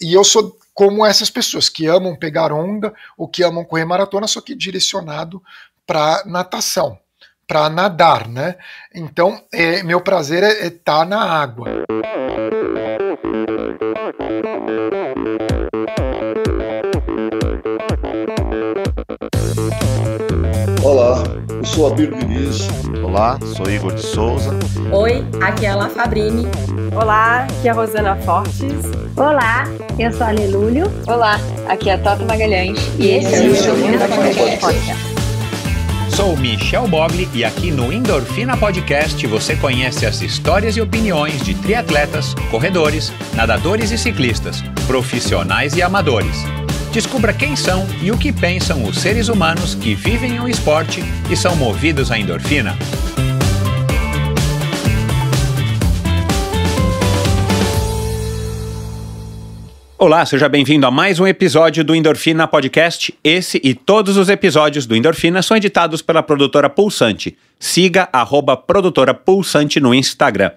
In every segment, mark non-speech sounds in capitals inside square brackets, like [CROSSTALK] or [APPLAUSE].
E eu sou como essas pessoas que amam pegar onda ou que amam correr maratona, só que direcionado para natação, para nadar, né? Então, é, meu prazer é estar é tá na água. Olá, eu sou Abiru Diniz. Olá, sou Igor de Souza. Oi, aqui é a La Fabrini. Olá, aqui é a Rosana Fortes. Olá, eu sou a Lelúlio. Olá, aqui é a Toto Magalhães. E, esse é o é Endorfina Podcast. Podcast. Sou Michel Bogli e aqui no Endorfina Podcast você conhece as histórias e opiniões de triatletas, corredores, nadadores e ciclistas, profissionais e amadores. Descubra quem são e o que pensam os seres humanos que vivem o esporte e são movidos à endorfina. Olá, seja bem-vindo a mais um episódio do Endorfina Podcast. Esse e todos os episódios do Endorfina são editados pela produtora Pulsante. Siga @produtorapulsante produtora Pulsante no Instagram.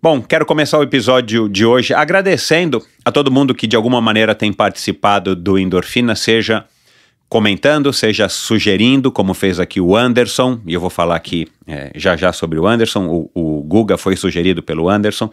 Bom, quero começar o episódio de hoje agradecendo a todo mundo que de alguma maneira tem participado do Endorfina, seja comentando, seja sugerindo, como fez aqui o Anderson, e eu vou falar aqui é, já já sobre o Anderson, o, o Guga foi sugerido pelo Anderson,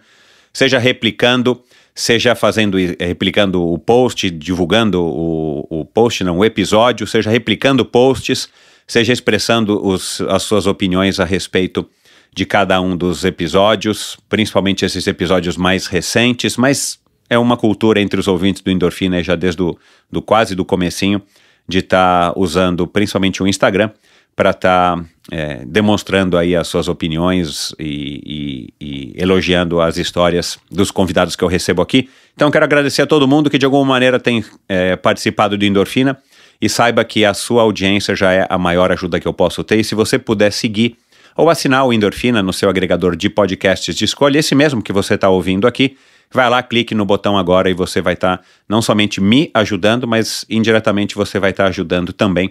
seja replicando seja fazendo, eh, replicando o post, divulgando o, o post, não, o episódio, seja replicando posts, seja expressando os, as suas opiniões a respeito de cada um dos episódios, principalmente esses episódios mais recentes, mas é uma cultura entre os ouvintes do Endorfina né, já desde do, do quase do comecinho de estar tá usando principalmente o Instagram para estar tá, é, demonstrando aí as suas opiniões e, e, e, elogiando as histórias dos convidados que eu recebo aqui. Então, quero agradecer a todo mundo que de alguma maneira tem é, participado do Endorfina e saiba que a sua audiência já é a maior ajuda que eu posso ter. E se você puder seguir ou assinar o Endorfina no seu agregador de podcasts de escolha, esse mesmo que você está ouvindo aqui, vai lá, clique no botão agora e você vai estar tá não somente me ajudando, mas indiretamente você vai estar tá ajudando também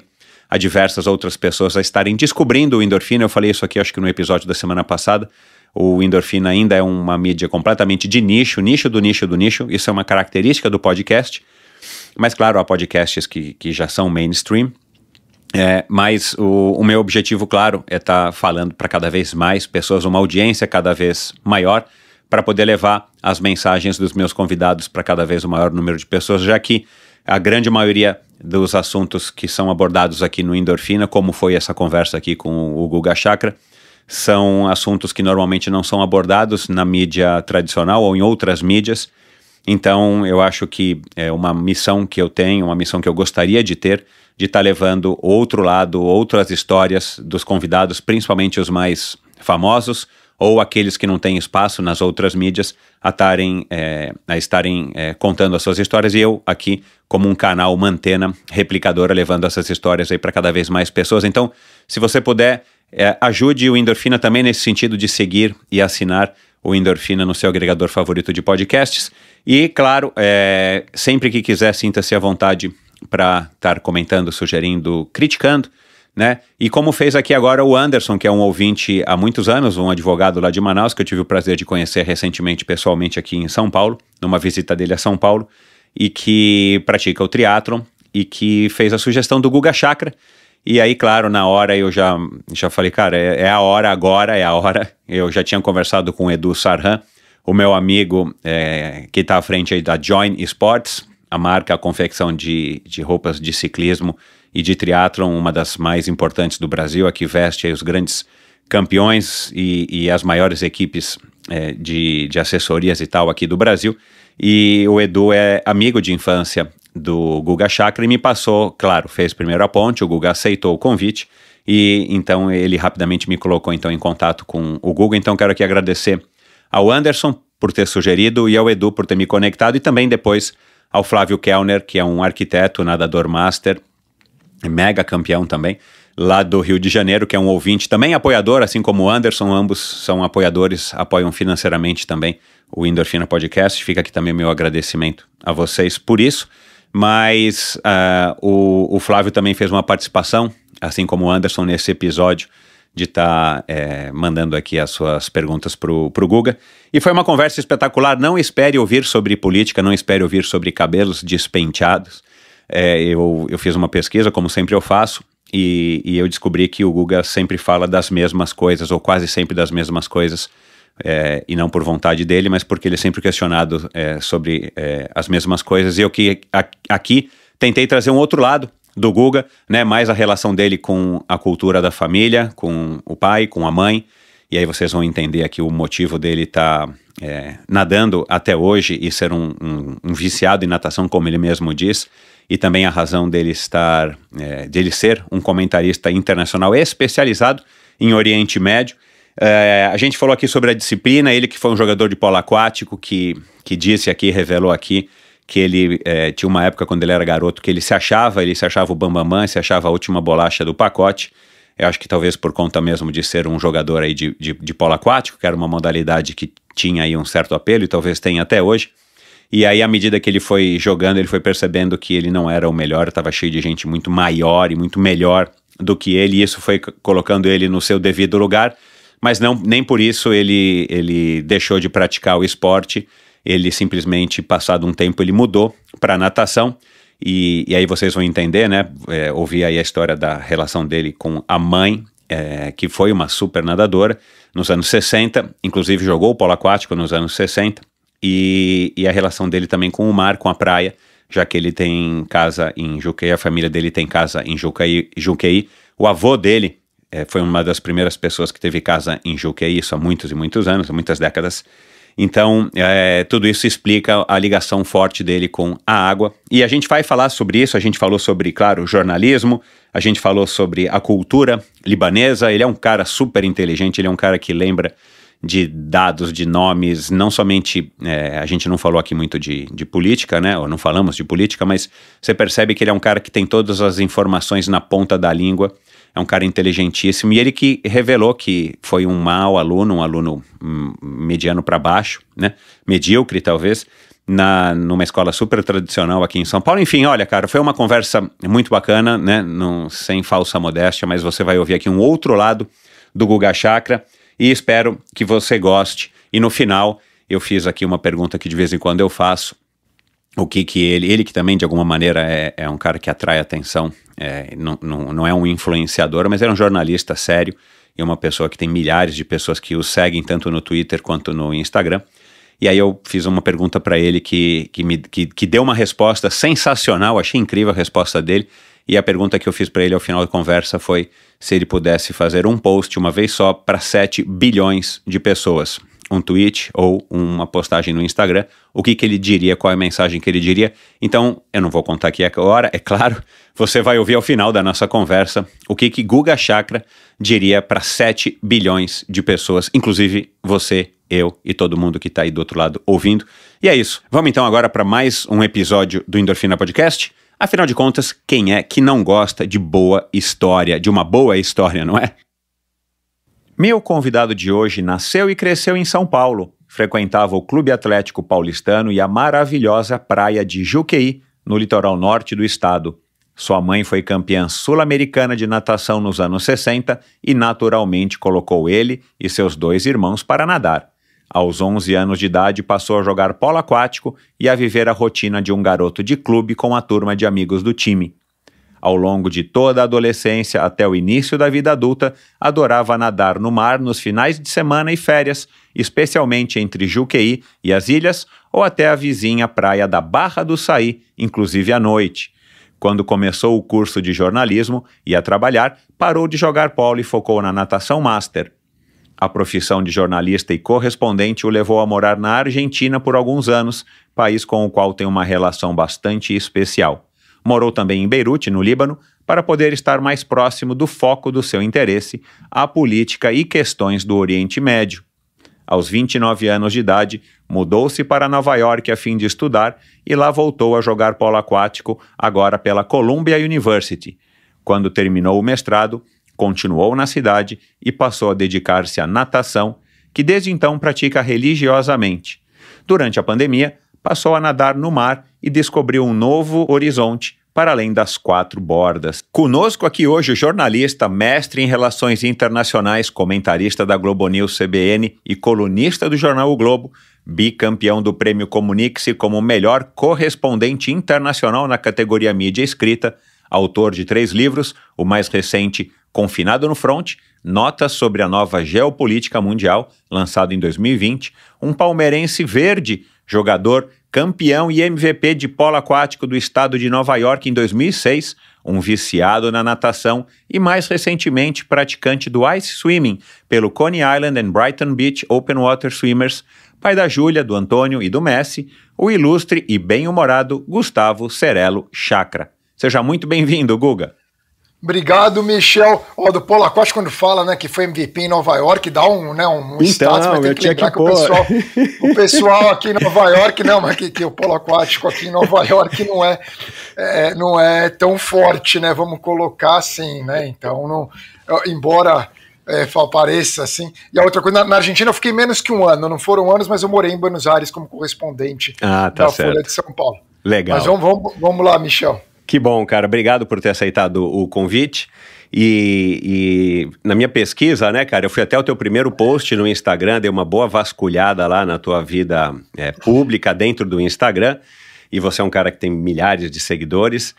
a diversas outras pessoas a estarem descobrindo o endorfina. Eu falei isso aqui, acho que no episódio da semana passada. O endorfina ainda é uma mídia completamente de nicho, nicho do nicho do nicho. Isso é uma característica do podcast. Mas, claro, há podcasts que, que já são mainstream. É, mas o, o, meu objetivo, claro, é estar tá falando para cada vez mais pessoas, uma audiência cada vez maior, para poder levar as mensagens dos meus convidados para cada vez o maior número de pessoas, já que a grande maioria dos assuntos que são abordados aqui no Endorfina, como foi essa conversa aqui com o Guga Chakra, são assuntos que normalmente não são abordados na mídia tradicional ou em outras mídias. Então, eu acho que é uma missão que eu tenho, uma missão que eu gostaria de ter, de estar tá levando outro lado, outras histórias dos convidados, principalmente os mais famosos ou aqueles que não têm espaço nas outras mídias a, tarem, é, a estarem é, contando as suas histórias e eu aqui como um canal, uma antena replicadora levando essas histórias aí para cada vez mais pessoas. Então, se você puder, é, ajude o Endorfina também nesse sentido de seguir e assinar o Endorfina no seu agregador favorito de podcasts. E, claro, é, sempre que quiser, sinta-se à vontade para estar tá comentando, sugerindo, criticando né? E como fez aqui agora o Anderson, que é um ouvinte há muitos anos, um advogado lá de Manaus, que eu tive o prazer de conhecer recentemente pessoalmente aqui em São Paulo, numa visita dele a São Paulo, e que pratica o triatlon e que fez a sugestão do Guga Chakra. E aí, claro, na hora eu já, já falei, cara, é, é a hora agora, é a hora. [LAUGHS] Eu já tinha conversado com o Edu Sarhan, o meu amigo é, que está à frente aí da Join Sports, a marca, a confecção de, de roupas de ciclismo, e de triatlon, uma das mais importantes do Brasil, a que veste os grandes campeões e, e as maiores equipes é, de, de assessorias e tal aqui do Brasil. E o Edu é amigo de infância do Guga Chakra e me passou, claro, fez primeiro a ponte, o Guga aceitou o convite e então ele rapidamente me colocou então em contato com o Guga. Então quero aqui agradecer ao Anderson por ter sugerido e ao Edu por ter me conectado e também depois ao Flávio Kellner, que é um arquiteto, nadador master mega campeão também, lá do Rio de Janeiro, que é um ouvinte, também apoiador, assim como o Anderson, ambos são apoiadores, apoiam financeiramente também o Endorfina Podcast. Fica aqui também meu agradecimento a vocês por isso. Mas uh, o, o, Flávio também fez uma participação, assim como o Anderson, nesse episódio, de estar tá, é, mandando aqui as suas perguntas para o Guga. E foi uma conversa espetacular. Não espere ouvir sobre política, não espere ouvir sobre cabelos despenteados é, eu, eu fiz uma pesquisa, como sempre eu faço, e, e, eu descobri que o Guga sempre fala das mesmas coisas, ou quase sempre das mesmas coisas, é, e não por vontade dele, mas porque ele é sempre questionado é, sobre é, as mesmas coisas. E eu que aqui tentei trazer um outro lado do Guga, né, mais a relação dele com a cultura da família, com o pai, com a mãe. E aí vocês vão entender aqui o motivo dele estar tá, é, nadando até hoje e ser um, um, um viciado em natação, como ele mesmo diz e também a razão dele estar, é, dele ser um comentarista internacional especializado em Oriente Médio. É, a gente falou aqui sobre a disciplina, ele que foi um jogador de polo aquático que, que disse aqui, revelou aqui, que ele é, tinha uma época quando ele era garoto que ele se achava, ele se achava o bambamã, se achava a última bolacha do pacote. Eu acho que talvez por conta mesmo de ser um jogador aí de, de, de polo aquático, que era uma modalidade que tinha aí um certo apelo e talvez tenha até hoje. E aí, à medida que ele foi jogando, ele foi percebendo que ele não era o melhor, estava cheio de gente muito maior e muito melhor do que ele, e isso foi colocando ele no seu devido lugar, mas não, nem por isso ele, ele deixou de praticar o esporte, ele simplesmente, passado um tempo, ele mudou para natação, e, e, aí vocês vão entender, né, é, ouvir aí a história da relação dele com a mãe, é, que foi uma super nadadora nos anos 60, inclusive jogou o polo aquático nos anos 60, e, e a relação dele também com o mar, com a praia, já que ele tem casa em Juquei, a família dele tem casa em Juquei. Junqueí. O avô dele é, foi uma das primeiras pessoas que teve casa em Juquei, isso há muitos e muitos anos, muitas décadas. Então, é, tudo isso explica a ligação forte dele com a água. E a gente vai falar sobre isso. A gente falou sobre, claro, jornalismo, a gente falou sobre a cultura libanesa. Ele é um cara super inteligente, ele é um cara que lembra de dados, de nomes, não somente. É, a gente não falou aqui muito de, de política, né? Ou não falamos de política, mas você percebe que ele é um cara que tem todas as informações na ponta da língua, é um cara inteligentíssimo. E ele que revelou que foi um mau aluno, um aluno hum, mediano para baixo, né? Medíocre, talvez. Na, numa escola super tradicional aqui em São Paulo. Enfim, olha, cara, foi uma conversa muito bacana, né? Não, sem falsa modéstia, mas você vai ouvir aqui um outro lado do Guga Chakra e espero que você goste. E no final, eu fiz aqui uma pergunta que de vez em quando eu faço. O que que ele, ele que também de alguma maneira é, é um cara que atrai atenção, é, não, não, não é um influenciador, mas é um jornalista sério e uma pessoa que tem milhares de pessoas que o seguem tanto no Twitter quanto no Instagram. E aí eu fiz uma pergunta para ele que, que, me, que, que deu uma resposta sensacional, achei incrível a resposta dele e a pergunta que eu fiz para ele ao final da conversa foi se ele pudesse fazer um post uma vez só para 7 bilhões de pessoas, um tweet ou uma postagem no Instagram, o que, que ele diria, qual é a mensagem que ele diria. Então, eu não vou contar aqui agora, é claro, você vai ouvir ao final da nossa conversa o que, que Guga Chakra diria para 7 bilhões de pessoas, inclusive você, eu e todo mundo que está aí do outro lado ouvindo. E é isso. Vamos então agora para mais um episódio do Endorfina Podcast. Afinal de contas, quem é que não gosta de boa história, de uma boa história, não é? Meu convidado de hoje nasceu e cresceu em São Paulo. Frequentava o Clube Atlético Paulistano e a maravilhosa praia de Juqueí, no litoral norte do estado. Sua mãe foi campeã sul-americana de natação nos anos 60 e naturalmente colocou ele e seus dois irmãos para nadar. Aos 11 anos de idade, passou a jogar polo aquático e a viver a rotina de um garoto de clube com a turma de amigos do time. Ao longo de toda a adolescência até o início da vida adulta, adorava nadar no mar nos finais de semana e férias, especialmente entre Juqueí e as ilhas ou até a vizinha praia da Barra do Saí, inclusive à noite. Quando começou o curso de jornalismo e a trabalhar, parou de jogar polo e focou na natação master. A profissão de jornalista e correspondente o levou a morar na Argentina por alguns anos, país com o qual tem uma relação bastante especial. Morou também em Beirute, no Líbano, para poder estar mais próximo do foco do seu interesse, a política e questões do Oriente Médio. Aos 29 anos de idade, mudou-se para Nova York a fim de estudar e lá voltou a jogar polo aquático, agora pela Columbia University. Quando terminou o mestrado, Continuou na cidade e passou a dedicar-se à natação, que desde então pratica religiosamente. Durante a pandemia, passou a nadar no mar e descobriu um novo horizonte para além das quatro bordas. Conosco aqui hoje o jornalista, mestre em relações internacionais, comentarista da Globo News CBN e colunista do jornal O Globo, bicampeão do prêmio Comunique-se como melhor correspondente internacional na categoria mídia escrita, autor de três livros, o mais recente Confinado no Front, notas sobre a nova geopolítica mundial, lançado em 2020, um palmeirense verde, jogador, campeão e MVP de polo aquático do estado de Nova York em 2006, um viciado na natação e mais recentemente praticante do ice swimming pelo Coney Island and Brighton Beach Open Water Swimmers, pai da Júlia, do Antônio e do Messi, o ilustre e bem-humorado Gustavo Cerelo Chakra. Seja muito bem-vindo, Guga. Obrigado, Michel. Ó, do Polo Acosta, quando fala né, que foi MVP em Nova York, dá um, né, um então, status, mas tem que lembrar que, que o, pessoal, [LAUGHS] o pessoal aqui em Nova York, não, mas que, que o polo aquático aqui em Nova York não é, é, não é tão forte, né? Vamos colocar assim, né? Então, não, embora é, pareça assim. E a outra coisa, na, na, Argentina eu fiquei menos que um ano, não foram anos, mas eu morei em Buenos Aires como correspondente ah, tá da certo. Folha de São Paulo. Legal. Mas vamos, vamos, vamos lá, Michel. Que bom, cara. Obrigado por ter aceitado o convite. E, e, na minha pesquisa, né, cara, eu fui até o teu primeiro post no Instagram, dei uma boa vasculhada lá na tua vida é, pública dentro do Instagram. E você é um cara que tem milhares de seguidores.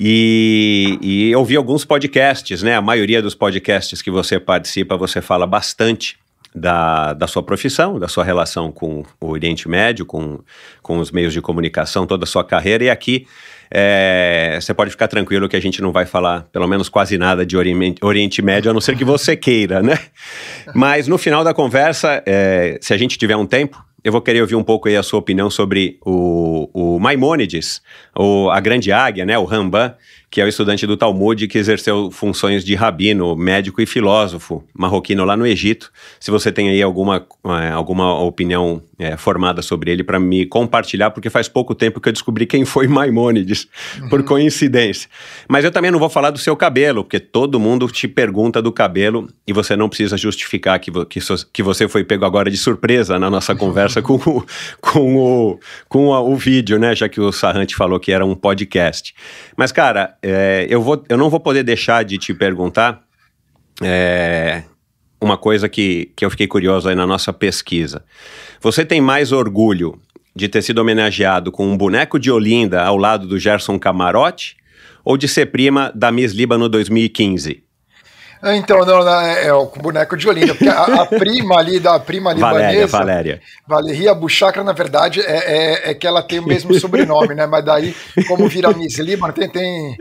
E, e eu vi alguns podcasts, né? A maioria dos podcasts que você participa, você fala bastante da, da sua profissão, da sua relação com o Oriente Médio, com, com os meios de comunicação, toda a sua carreira. E aqui é, você pode ficar tranquilo que a gente não vai falar, pelo menos quase nada de Oriente, Médio, a não ser que você [LAUGHS] queira, né? Mas no final da conversa, é, se a gente tiver um tempo, eu vou querer ouvir um pouco aí a sua opinião sobre o, o Maimônides, o, a grande águia, né, o Ramban, que é o estudante do Talmud que exerceu funções de rabino, médico e filósofo marroquino lá no Egito. Se você tem aí alguma, é, alguma opinião é, formada sobre ele para me compartilhar, porque faz pouco tempo que eu descobri quem foi Maimônides, uhum. por coincidência. Mas eu também não vou falar do seu cabelo, porque todo mundo te pergunta do cabelo e você não precisa justificar que, que, que você foi pego agora de surpresa na nossa conversa com, o, [LAUGHS] com, o, com a, o vídeo, né? Já que o Sarrante falou que era um podcast. Mas, cara, é, eu, vou, eu não vou poder deixar de te perguntar é, uma coisa que, que eu fiquei curioso aí na nossa pesquisa. Você tem mais orgulho de ter sido homenageado com um boneco de Olinda ao lado do Gerson Camarote ou de ser prima da Miss Líbano 2015? Ah, então, não, não é, é o boneco de Olinda, porque a, a, [LAUGHS] prima ali da prima libanesa. Valéria, Valéria. Valeria Buchacra, na verdade, é, é, é, que ela tem o mesmo [LAUGHS] sobrenome, né? Mas daí, como vira Miss Liban, tem, tem,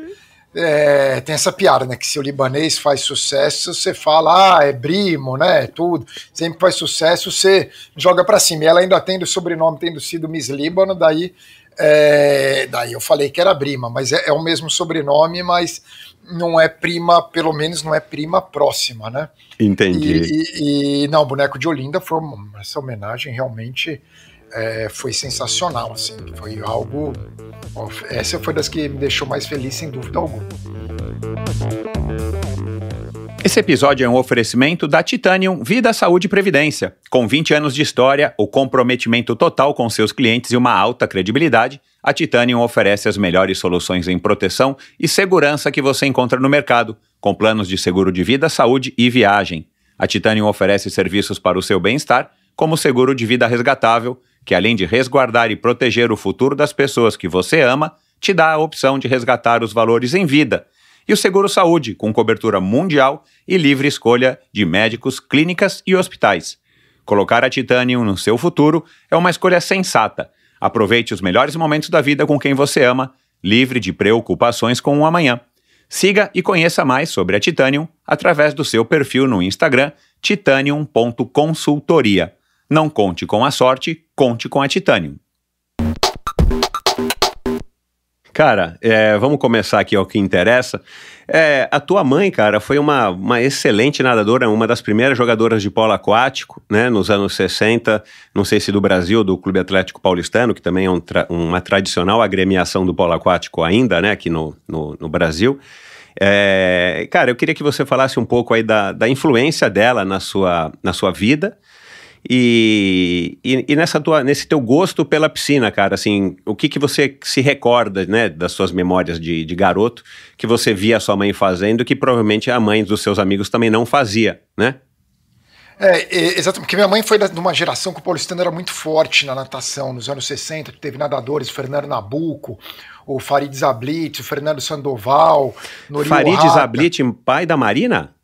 é, tem essa piada, né? Que se o libanês faz sucesso, você fala, ah, é primo, né? É tudo. Sempre faz sucesso, você joga para cima. E ela ainda tendo o sobrenome, tendo sido Miss Líbano, daí é, daí eu falei que era prima, mas é, é, o mesmo sobrenome, mas não é prima, pelo menos não é prima próxima, né? Entendi. E, e, e não, Boneco de Olinda foi uma, essa homenagem realmente é, foi sensacional, assim, foi algo. Essa foi das que me deixou mais feliz, sem dúvida alguma. Esse episódio é um oferecimento da Titanium Vida, Saúde e Previdência. Com 20 anos de história, o comprometimento total com seus clientes e uma alta credibilidade, a Titanium oferece as melhores soluções em proteção e segurança que você encontra no mercado, com planos de seguro de vida, saúde e viagem. A Titanium oferece serviços para o seu bem-estar, como seguro de vida resgatável, que além de resguardar e proteger o futuro das pessoas que você ama, te dá a opção de resgatar os valores em vida e o Seguro Saúde, com cobertura mundial e livre escolha de médicos, clínicas e hospitais. Colocar a Titanium no seu futuro é uma escolha sensata. Aproveite os melhores momentos da vida com quem você ama, livre de preocupações com o amanhã. Siga e conheça mais sobre a Titanium através do seu perfil no Instagram titanium.consultoria. Não conte com a sorte, conte com a Titanium. Cara, é, vamos começar aqui ao que interessa. É, a tua mãe, cara, foi uma, uma excelente nadadora, uma das primeiras jogadoras de polo aquático, né, nos anos 60, não sei se do Brasil, do Clube Atlético Paulistano, que também é um tra uma tradicional agremiação do polo aquático ainda, né, aqui no, no, no Brasil. É, cara, eu queria que você falasse um pouco aí da, da influência dela na sua, na sua vida, e, e, e, nessa tua, nesse teu gosto pela piscina, cara, assim, o que que você se recorda, né, das suas memórias de, de garoto, que você via a sua mãe fazendo, que provavelmente a mãe dos seus amigos também não fazia, né? É, exatamente, porque minha mãe foi de uma geração que o paulistano era muito forte na natação, nos anos 60, que teve nadadores, Fernando Nabuco, o Farid Zablit, o Fernando Sandoval, Nori Farid Zablit, pai da Marina?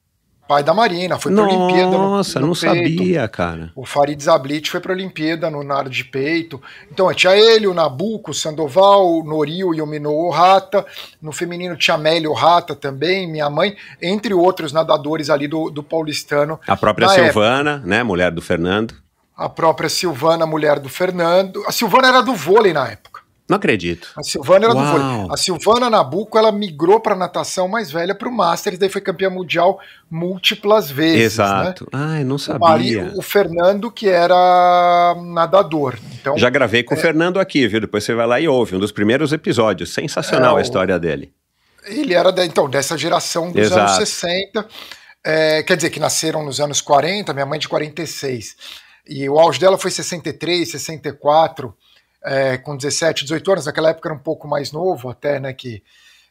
pai da Marina, foi para a Olimpíada. No, Nossa, não peito. sabia, cara. O Farid Zablit foi a Olimpíada no nado de peito. Então, é, tinha ele, o Nabuco, o Sandoval, o Norio e o Minoru Rata. No feminino tinha Amélio Rata também, minha mãe, entre outros nadadores ali do, do paulistano. A própria Silvana, época. né, mulher do Fernando. A própria Silvana, mulher do Fernando. A Silvana era do vôlei na época. Não acredito. A Silvana, ela Uau. não foi. A Silvana Nabuco, ela migrou para natação mais velha para o Masters, daí foi campeã mundial múltiplas vezes. Né? Exato. Né? não sabia. O, Maria, o Fernando, que era nadador. Então, Já gravei com é... o Fernando aqui, viu? Depois você vai lá e ouve um dos primeiros episódios. Sensacional é, o... a história dele. Ele era, então, dessa geração dos Exato. anos 60. É, quer dizer, que nasceram nos anos 40, minha mãe de 46. E o auge dela foi 63, 64 é, com 17, 18 anos, naquela época era um pouco mais novo até, né, que,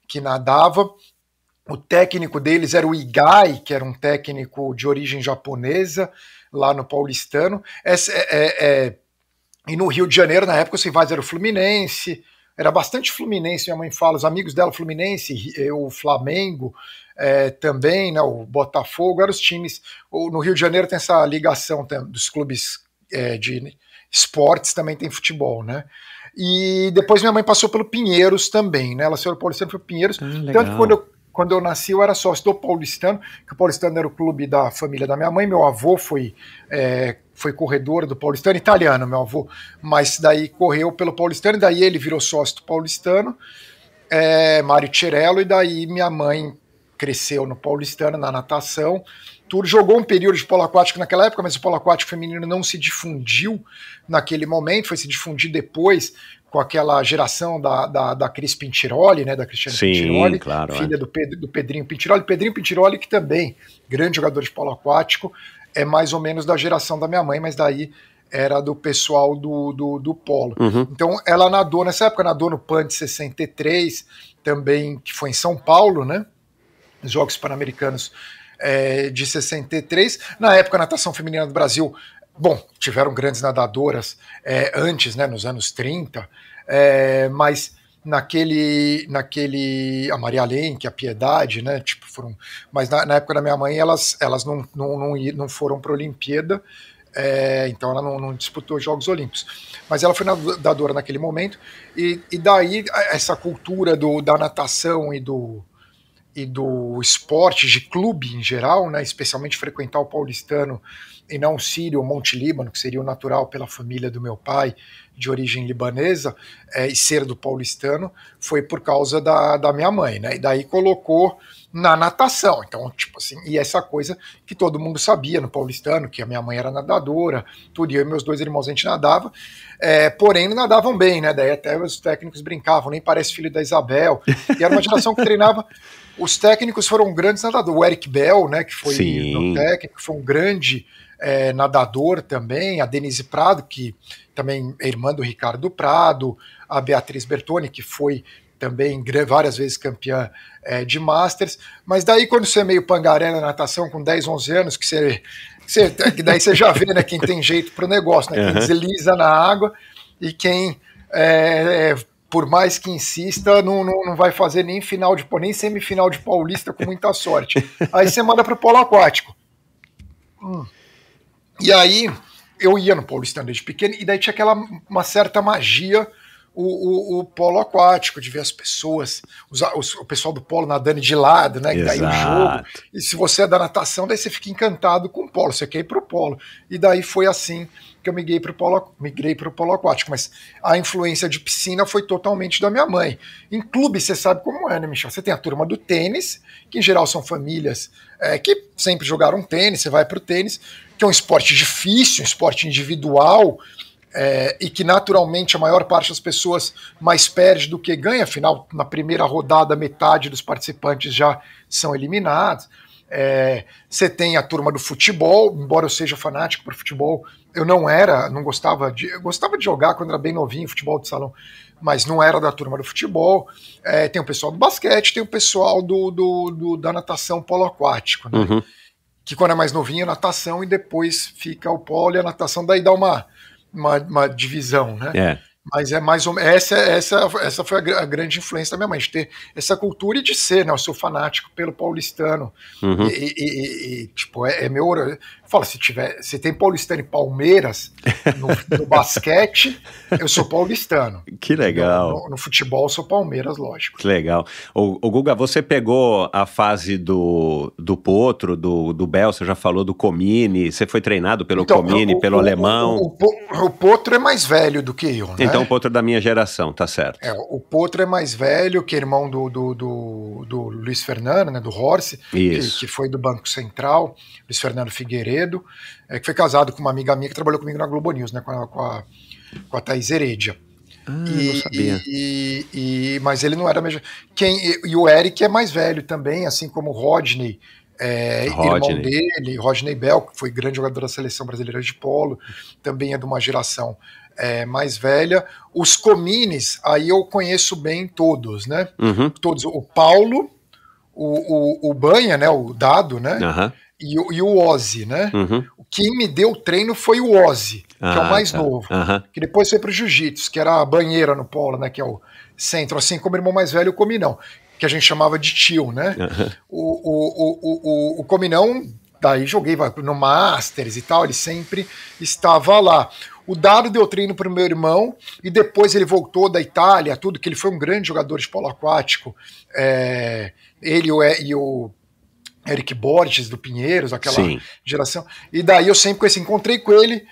que nadava. O técnico deles era o Igai, que era um técnico de origem japonesa, lá no Paulistano. Essa, é, é, é e no Rio de Janeiro, na época, os rivais eram o Fluminense, era bastante Fluminense, minha mãe fala, os amigos dela, Fluminense, o Flamengo é, também, né, o Botafogo, eram os times. O, no Rio de Janeiro tem essa ligação tem, dos clubes é, de esportes, também tem futebol, né? E depois minha mãe passou pelo Pinheiros também, né? Ela se paulistana foi Pinheiros. Hum, tanto que quando eu, quando eu nasci, eu era sócio do Paulistano, que o Paulistano era o clube da família da minha mãe. Meu avô foi, é, foi corredor do Paulistano, italiano, meu avô, mas daí correu pelo Paulistano, e daí ele virou sócio do Paulistano, é, Mário Tirello, e daí minha mãe cresceu no Paulistano, na natação, Tour jogou um período de polo aquático naquela época, mas o polo aquático feminino não se difundiu naquele momento, foi se difundir depois com aquela geração da, da, da Cris Pintiroli, né, da Cristiane Sim, Pintiroli, claro, filha é. do, Pedro, do Pedrinho Pintiroli. Pedrinho Pintiroli, que também, grande jogador de polo aquático, é mais ou menos da geração da minha mãe, mas daí era do pessoal do, do, do polo. Uhum. Então ela nadou, nessa época nadou no PAN de 63, também, que foi em São Paulo, né, Jogos Pan-Americanos é, de 63. Na época, a natação feminina do Brasil, bom, tiveram grandes nadadoras é, antes, né, nos anos 30, é, mas naquele, naquele a Maria Lenk, é a Piedade, né, tipo, foram, mas na, na época da minha mãe elas, elas não, não, não, não foram para a Olimpíada, é, então ela não, não, disputou Jogos Olímpicos. Mas ela foi nadadora naquele momento, e, e daí essa cultura do, da natação e do, e do esporte de clube em geral, né, especialmente frequentar o paulistano e não Sírio ou Monte Líbano, que seria o natural pela família do meu pai, de origem libanesa, é, e ser do paulistano, foi por causa da, da minha mãe, né? E daí colocou na natação. Então, tipo assim, e essa coisa que todo mundo sabia no paulistano, que a minha mãe era nadadora, tudo, e eu e meus dois irmãos a gente nadava, é, porém nadavam bem, né? Daí até os técnicos brincavam, nem parece filho da Isabel. E era uma geração que treinava os técnicos foram grandes nadadores. O Eric Bell, né, que foi técnico, foi um grande é, nadador também. A Denise Prado, que também é irmã do Ricardo Prado. A Beatriz Bertoni, que foi também várias vezes campeã é, de Masters. Mas daí, quando você é meio pangaré na natação, com 10, 11 anos, que você. Que, daí você já vê né, quem tem jeito para o negócio, né, quem uhum. desliza na água e quem é, é por mais que insista, não, não, não, vai fazer nem final de nem semifinal de Paulista com muita sorte. [LAUGHS] Aí você manda para o polo aquático. Hum. E aí eu ia no Paulistão desde pequeno, e daí tinha aquela uma certa magia o, o, o, polo aquático, de ver as pessoas, os, os, o pessoal do polo nadando de lado, né? Que daí tá o jogo. E se você é da natação, daí você fica encantado com o polo, você quer ir pro polo. E daí foi assim que eu migrei pro polo, migrei pro polo aquático. Mas a influência de piscina foi totalmente da minha mãe. Em clube, você sabe como é, né, Michel? Você tem a turma do tênis, que em geral são famílias é, que sempre jogaram tênis, você vai pro tênis, que é um esporte difícil, um esporte individual é, e que naturalmente a maior parte das pessoas mais perde do que ganha, afinal, na primeira rodada, metade dos participantes já são eliminados. É, você tem a turma do futebol, embora eu seja fanático por futebol, eu não era, não gostava de. gostava de jogar quando era bem novinho, futebol de salão, mas não era da turma do futebol. É, tem o pessoal do basquete, tem o pessoal do, do, do da natação polo aquático, né? uhum. Que quando é mais novinho é natação e depois fica o polo e a natação, daí dá uma uma, uma divisão, né? É. Mas é mais ou essa essa essa foi a, grande influência da minha mãe de ter essa cultura e de ser, né? Eu sou fanático pelo paulistano uhum. e, e, e, tipo é, é, meu Fala, se tiver, se tem paulistano e Palmeiras no, no [LAUGHS] basquete, eu sou paulistano. Que legal. No, no, no, futebol eu sou Palmeiras, lógico. Que legal. O, o Guga, você pegou a fase do, do Potro, do, do Bel, você já falou do Comini, você foi treinado pelo então, Comini, o, pelo o, alemão. O, Potro é mais velho do que eu, né? Então o Potro é da minha geração, tá certo. É, o Potro é mais velho que é irmão do, do, do, do Luiz Fernando, né, do Horse, que, que foi do Banco Central, Luiz Fernando Figueiredo Figueiredo, é, que foi casado com uma amiga minha que trabalhou comigo na Globo News, né, com a, com a, com a Thaís Heredia. Ah, e, não sabia. E, e, mas ele não era mesmo. Quem, e, e, o Eric é mais velho também, assim como o Rodney, é, Rodney, irmão dele, Rodney Bell, que foi grande jogador da seleção brasileira de polo, também é de uma geração é, mais velha. Os Comines, aí eu conheço bem todos, né? Uhum. Todos. O Paulo, o, o, o Banha, né? O Dado, né? Uhum e, e, o Ozzy, né? Uhum. O me deu treino foi o Ozzy, que é o ah, mais tá. novo. Uhum. Que depois foi pro Jiu-Jitsu, que era a banheira no polo, né? Que é o centro. Assim como o irmão mais velho, o Cominão, que a gente chamava de tio, né? Uhum. O, o, o, o, o Cominão, daí joguei no Masters e tal, ele sempre estava lá. O Dado deu treino pro meu irmão e depois ele voltou da Itália, tudo, que ele foi um grande jogador de polo aquático. É, ele e o Eric Borges, do Pinheiros, aquela Sim. geração. E daí eu sempre conheci, encontrei com ele,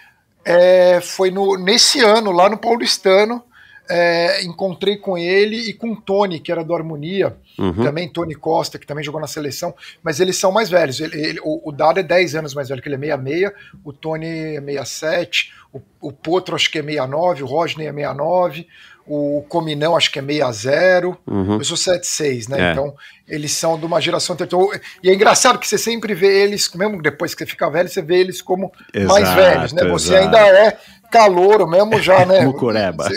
é, foi no, nesse ano, lá no Paulistano, é, encontrei com ele e com o Tony, que era do Harmonia, uhum. também Tony Costa, que também jogou na seleção, mas eles são mais velhos. Ele, ele, o, o, Dado é 10 anos mais velho, que ele é 66, o Tony é 67, o, o Potro acho que é 69, o Rosney é 69, o Cominão acho que é 6 0 uhum. eu sou 7-6, né? É. Então, eles são de uma geração anterior. E é engraçado que você sempre vê eles, mesmo depois que você fica velho, você vê eles como exato, mais velhos, né? Você exato. ainda é calouro mesmo já, né? [LAUGHS] Mucureba.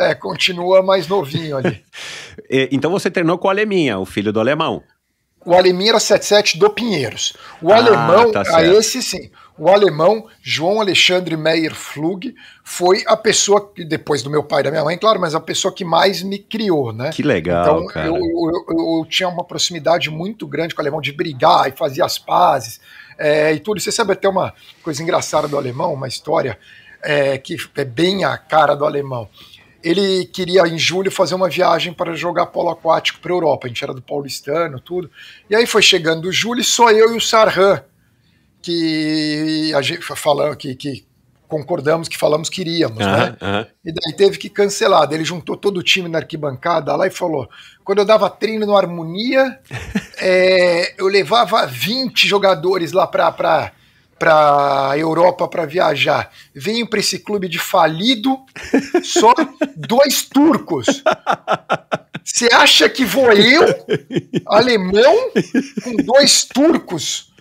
é, continua mais novinho ali. [LAUGHS] então você treinou com o Aleminha, o filho do alemão. O Alemir 77 do Pinheiros. O ah, alemão, tá a esse sim. O alemão João Alexandre Meyer Flug foi a pessoa que, depois do meu pai e da minha mãe, claro, mas a pessoa que mais me criou, né? Que legal. Então eu, eu, eu, tinha uma proximidade muito grande com o alemão de brigar e fazer as pazes é, e tudo. Você sabe até uma coisa engraçada do alemão, uma história é, que é bem a cara do alemão. Ele queria, em julho, fazer uma viagem para jogar polo aquático para a Europa. A gente era do paulistano, tudo. E aí foi chegando o julho, só eu e o Sarhan, que, a gente, falando, que, que concordamos que falamos que iríamos, né? E daí teve que cancelar. ele juntou todo o time na arquibancada lá e falou: quando eu dava treino no Harmonia, é, [LAUGHS] eu levava 20 jogadores lá para para a Europa para viajar, venho para esse clube de falido, só dois turcos. Você acha que vou eu, alemão, com dois turcos?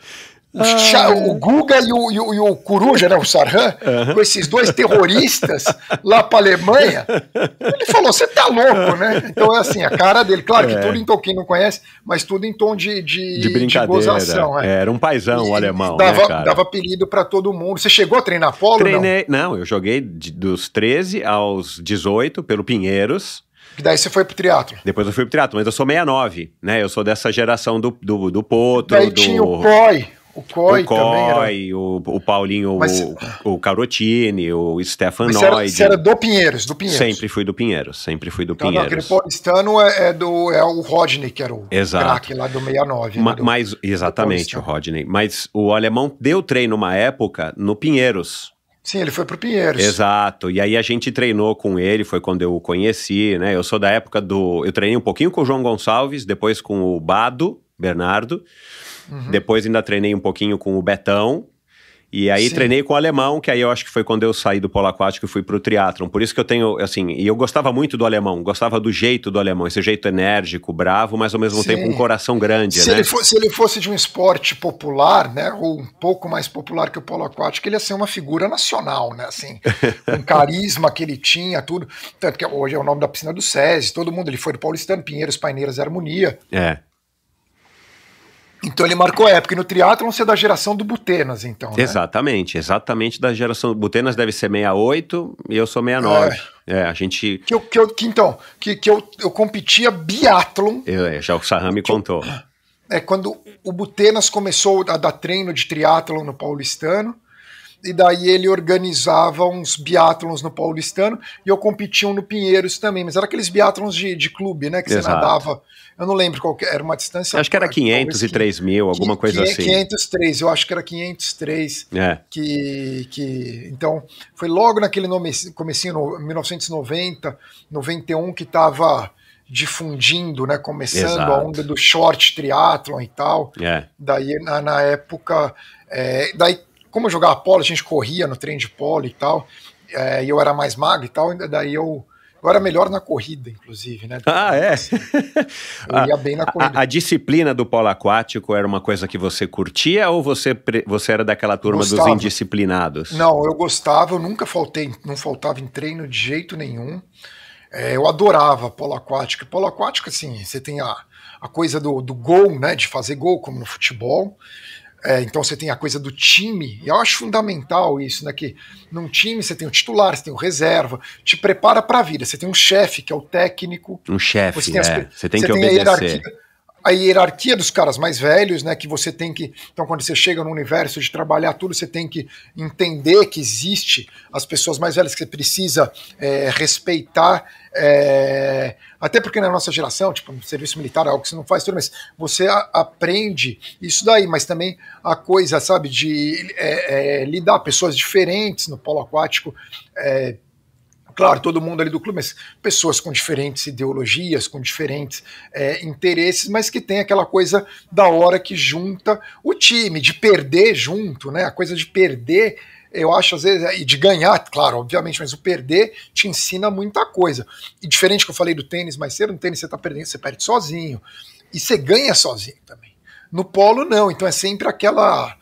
O, ah. Guga e o, e, o, e o Coruja, né, o Sarhan, uhum. com esses dois terroristas lá para a Alemanha. Ele falou: você tá louco, né? Então é assim, a cara dele. Claro que é. tudo em tom, quem não conhece, mas tudo em tom de, de, de brincadeira. De gozação, é. É, Era um paizão o alemão. Dava, né, dava apelido para todo mundo. Você chegou a treinar polo? Treinei, não, não eu joguei de, dos 13 aos 18 pelo Pinheiros. E daí você foi pro triatlo. Depois eu fui pro triatlo, mas eu sou 69, né? Eu sou dessa geração do, do, do Potro, daí do... tinha o Poi. O Coy, o, Coy era... o, o Paulinho, Mas... o, o Carotini, o Stefan Mas Você era, você era do Pinheiros, do Pinheiros. Sempre fui do Pinheiros, sempre fui do então, Pinheiros. então aquele paulistano é, é, do, é o Rodney, que era o Exato. craque lá do 69. Né, Ma, do, mas, exatamente, o Rodney. Mas o alemão deu treino uma época no Pinheiros. Sim, ele foi pro Pinheiros. Exato. E aí a gente treinou com ele, foi quando eu o conheci, né? Eu sou da época do. Eu treinei um pouquinho com o João Gonçalves, depois com o Bado, Bernardo. Uhum. Depois ainda treinei um pouquinho com o Betão. E aí Sim. treinei com o alemão, que aí eu acho que foi quando eu saí do polo aquático e fui pro triatlon. Por isso que eu tenho, assim, e eu gostava muito do alemão, gostava do jeito do alemão, esse jeito enérgico, bravo, mas ao mesmo Sim. tempo um coração grande, se né? Ele fosse, se ele fosse de um esporte popular, né, ou um pouco mais popular que o polo aquático, ele ia ser uma figura nacional, né, assim, um [LAUGHS] carisma que ele tinha, tudo. Tanto que hoje é o nome da piscina do SESI, todo mundo, ele foi do Paulistano, Pinheiros, Paineiras, Harmonia. É. Então ele marcou época. E no triatlon você é da geração do Butenas, então. Né? Exatamente, exatamente da geração. Butenas deve ser 68 e eu sou 69. É, é a gente. Que, eu, que, eu, que então, que, que eu, eu competia biatlon. Eu, é, é, já o Saham me contou. É quando o Butenas começou a dar treino de triatlon no paulistano e daí ele organizava uns biatlons no Paulistano e eu competia um no Pinheiros também, mas era aqueles biatlons de, de clube, né, que Exato. você nadava, eu não lembro qual era, uma distância... acho que era 503 mil, alguma coisa assim. 503, eu acho que era 503, é. que, que... Então, foi logo naquele nome, comecinho, 1990, 91, que estava difundindo, né, começando Exato. a onda do short triatlon e tal, é. daí na, na época... É, daí como eu jogava polo, a gente corria no trem de polo e tal, é, e eu era mais magro e tal, e daí eu, eu era melhor na corrida, inclusive, né? Ah, é? Eu ia bem na corrida. A, a, disciplina do polo aquático era uma coisa que você curtia ou você, você era daquela turma gostava. dos indisciplinados? Não, eu gostava, eu nunca faltei, não faltava em treino de jeito nenhum. É, eu adorava polo aquático. Polo aquático, assim, você tem a, a coisa do, do gol, né? De fazer gol, como no futebol. É, então você tem a coisa do time, e eu acho fundamental isso, né? Que num time você tem o titular, você tem o reserva, te prepara para a vida. Você tem um chefe, que é o técnico. Um chefe, você tem, as, é. você tem você que tem obedecer a hierarquia dos caras mais velhos, né? Que você tem que. Então, quando você chega no universo de trabalhar tudo, você tem que entender que existe as pessoas mais velhas que você precisa é, respeitar. É, até porque na nossa geração, tipo, no serviço militar é algo que você não faz tudo, mas você a, aprende isso daí, mas também a coisa, sabe, de é, é lidar pessoas diferentes no polo aquático. É, claro, todo mundo ali do clube, mas pessoas com diferentes ideologias, com diferentes é, interesses, mas que tem aquela coisa da hora que junta o time, de perder junto, né? A coisa de perder. Eu acho, às vezes, é, e de ganhar, claro, obviamente, mas o perder te ensina muita coisa. E diferente que eu falei do tênis mais cedo, no tênis você tá perdendo, você perde sozinho. E você ganha sozinho também. No polo, não. Então é sempre aquela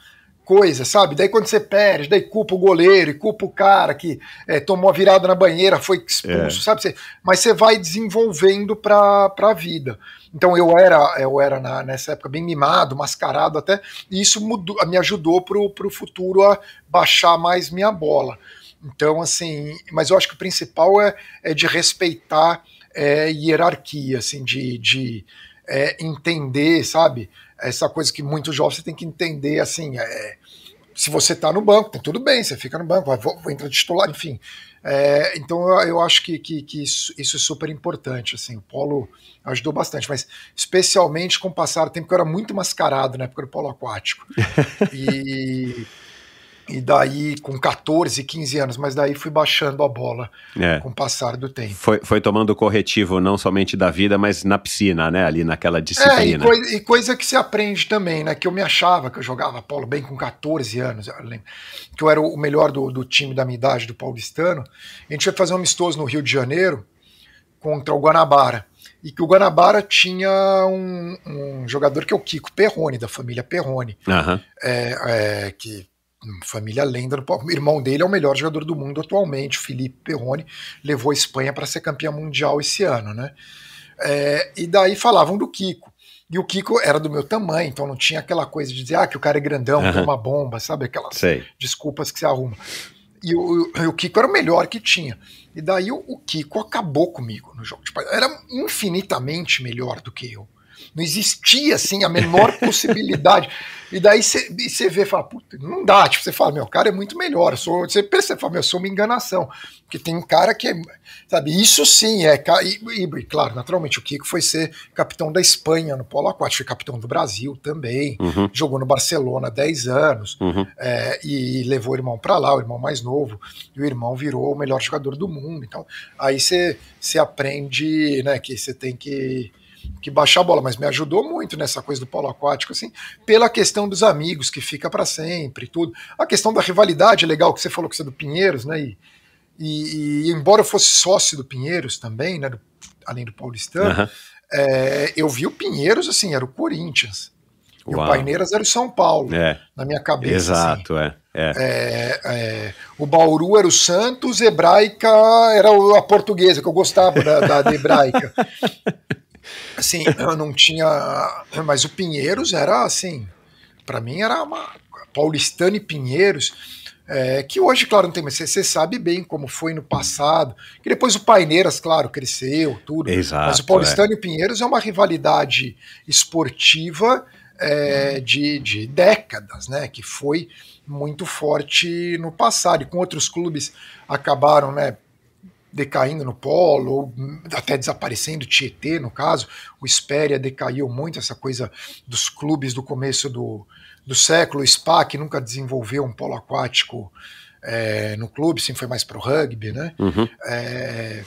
coisa, sabe? Daí quando você perde, daí culpa o goleiro, e culpa o cara que é, tomou a virada na banheira, foi expulso, é. sabe? Você, mas você vai desenvolvendo para a vida. Então eu era, eu era na, nessa época bem mimado, mascarado até, e isso mudou, me ajudou pro, pro futuro a baixar mais minha bola. Então, assim, mas eu acho que o principal é, é de respeitar é, hierarquia, assim, de, de é, entender, sabe? Essa coisa que muitos jovens têm que entender, assim, é, se você está no banco, tem tá tudo bem, você fica no banco, vai, vai entrar titular, enfim. É, então eu, eu, acho que, que, que isso, isso, é super importante. Assim, o polo ajudou bastante, mas especialmente com o passar do tempo, que eu era muito mascarado na época do polo aquático. [LAUGHS] E. E daí, com 14, 15 anos, mas daí fui baixando a bola é. com o passar do tempo. Foi, foi tomando corretivo não somente da vida, mas na piscina, né? Ali naquela disciplina. É, e, coi e coisa que se aprende também, né? Que eu me achava que eu jogava polo bem com 14 anos, eu lembro. Que eu era o melhor do, do time da minha idade, do paulistano. A gente foi fazer um amistoso no Rio de Janeiro contra o Guanabara e que o Guanabara tinha um, um, jogador que é o Kiko Perrone, da família Perrone, uhum. é, é, que família lenda O irmão dele é o melhor jogador do mundo atualmente, o Felipe Perrone, levou a Espanha para ser campeão mundial esse ano, né? É, e daí falavam do Kiko. E o Kiko era do meu tamanho, então não tinha aquela coisa de dizer ah, que o cara é grandão, uhum. tem uma bomba, sabe? Aquelas Sei. desculpas que se arruma. E o, o, Kiko era o melhor que tinha. E daí o, o Kiko acabou comigo no jogo. Tipo, era infinitamente melhor do que eu. Não existia, assim, a menor [LAUGHS] possibilidade. E daí você vê e fala, puta, não dá. Tipo, você fala, meu, o cara é muito melhor. você percebe, fala, meu, sou uma enganação. Porque tem um cara que é, sabe, isso sim é. E, e, claro, naturalmente, o Kiko foi ser capitão da Espanha no Polo Aquático, foi capitão do Brasil também. Uhum. Jogou no Barcelona há 10 anos uhum. é, e levou o irmão para lá, o irmão mais novo. E o irmão virou o melhor jogador do mundo. Então, aí você aprende, né, que você tem que que baixar a bola, mas me ajudou muito nessa coisa do polo aquático, assim, pela questão dos amigos, que fica para sempre tudo. A questão da rivalidade, é legal, que você falou que você é do Pinheiros, né? E, e, e embora eu fosse sócio do Pinheiros também, né? Do, além do Paulistão, uhum. é, eu vi o Pinheiros, assim, era o Corinthians. E Uau. o Paineiras era o São Paulo, é. na minha cabeça. Exato, assim. é. É. é. é o Bauru era o Santos, Hebraica era a portuguesa, que eu gostava da, da, da Hebraica. [LAUGHS] Assim, eu não tinha. Né, mas o Pinheiros era assim. Para mim era uma. Paulistano e Pinheiros. É, que hoje, claro, não tem mais. Você sabe bem como foi no passado. Que depois o Paineiras, claro, cresceu, tudo. Exato, mas o é. Paulistano é. e o Pinheiros é uma rivalidade esportiva é, de, de décadas, né? Que foi muito forte no passado. E com outros clubes acabaram, né? decaindo no polo, ou até desaparecendo, Tietê, no caso, o Espéria decaiu muito, essa coisa dos clubes do começo do, do século, o SPA, que nunca desenvolveu um polo aquático é, no clube, sim, foi mais para o rugby, né? Uhum. É,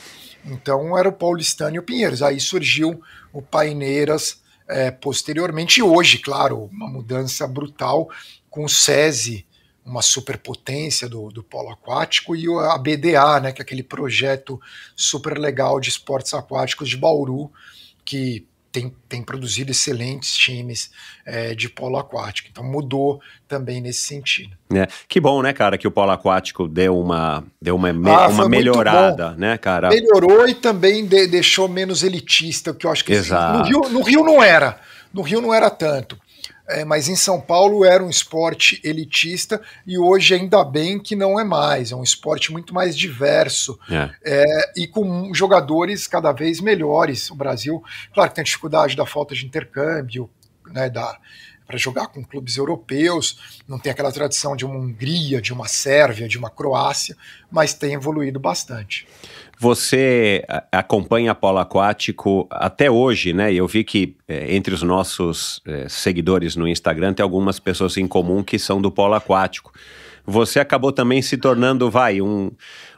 então era o Paulistano e o Pinheiros. Aí surgiu o Paineiras é, posteriormente, e hoje, claro, uma mudança brutal com o SESI, uma superpotência do, do polo aquático, e a BDA, né, que é aquele projeto super legal de esportes aquáticos de Bauru, que tem, tem produzido excelentes times é, de polo aquático. Então mudou também nesse sentido. É. Que bom, né, cara, que o polo aquático deu uma, deu uma, me, ah, uma melhorada, né, cara? Melhorou e também de, deixou menos elitista, que eu acho que assim, Exato. No, Rio, no Rio não era. No Rio não era tanto. É, mas em São Paulo era um esporte elitista e hoje ainda bem que não é mais. É um esporte muito mais diverso é. É, e com jogadores cada vez melhores. O Brasil, claro, que tem a dificuldade da falta de intercâmbio, né, da para jogar com clubes europeus, não tem aquela tradição de uma Hungria, de uma Sérvia, de uma Croácia, mas tem evoluído bastante. Você acompanha polo aquático até hoje, né? Eu vi que é, entre os nossos é, seguidores no Instagram tem algumas pessoas em comum que são do polo aquático. Você acabou também se tornando, vai, um,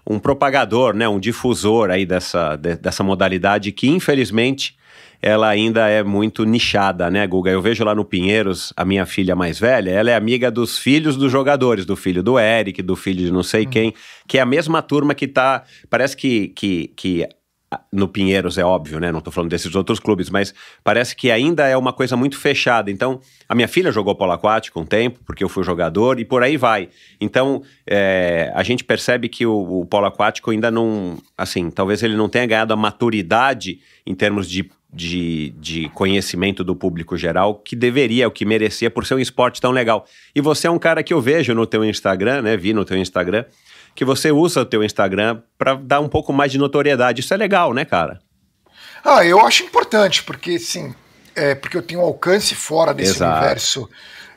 um propagador, né? Um difusor aí dessa, de, dessa modalidade que, infelizmente, ela ainda é muito nichada, né, Guga? Eu vejo lá no Pinheiros, a minha filha mais velha, ela é amiga dos filhos dos jogadores, do filho do Eric, do filho de não sei uhum. quem, que é a mesma turma que tá. Parece que, que, que no Pinheiros é óbvio, né? Não tô falando desses outros clubes, mas parece que ainda é uma coisa muito fechada. Então, a minha filha jogou polo aquático um tempo, porque eu fui jogador, e por aí vai. Então, é, a gente percebe que o, o polo aquático ainda não. Assim, talvez ele não tenha ganhado a maturidade em termos de de, de conhecimento do público geral que deveria, o que merecia por ser um esporte tão legal. E você é um cara que eu vejo no teu Instagram, né? Vi no teu Instagram que você usa o teu Instagram para dar um pouco mais de notoriedade. Isso é legal, né, cara? Ah, eu acho importante porque sim, é porque eu tenho um alcance fora desse Exato. universo.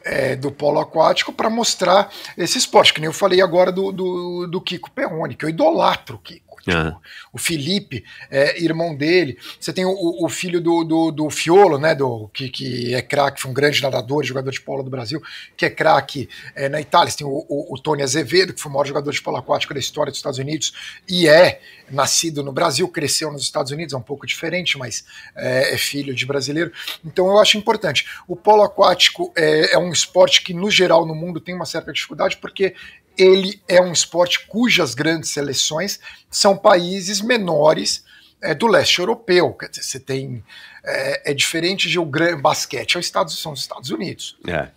É, do polo aquático para mostrar esse esporte, que nem eu falei agora do, do, do Kiko Perrone, que eu idolatro o Kiko. Uhum. O Felipe, é, irmão dele. Você tem o, o filho do, do, do, Fiolo, né? Do, que, que é craque, foi um grande nadador, jogador de polo do Brasil, que é craque é, na Itália. Você tem o, o, o, Tony Azevedo, que foi o maior jogador de polo aquático da história dos Estados Unidos, e é nascido no Brasil, cresceu nos Estados Unidos, é um pouco diferente, mas é, é filho de brasileiro. Então eu acho importante. O polo aquático é, é um esporte que, no geral, no mundo tem uma certa dificuldade, porque ele é um esporte cujas grandes seleções são países menores é, do leste europeu. Quer dizer, você tem. É, é diferente de o grande basquete, é Estados, são os Estados Unidos. É.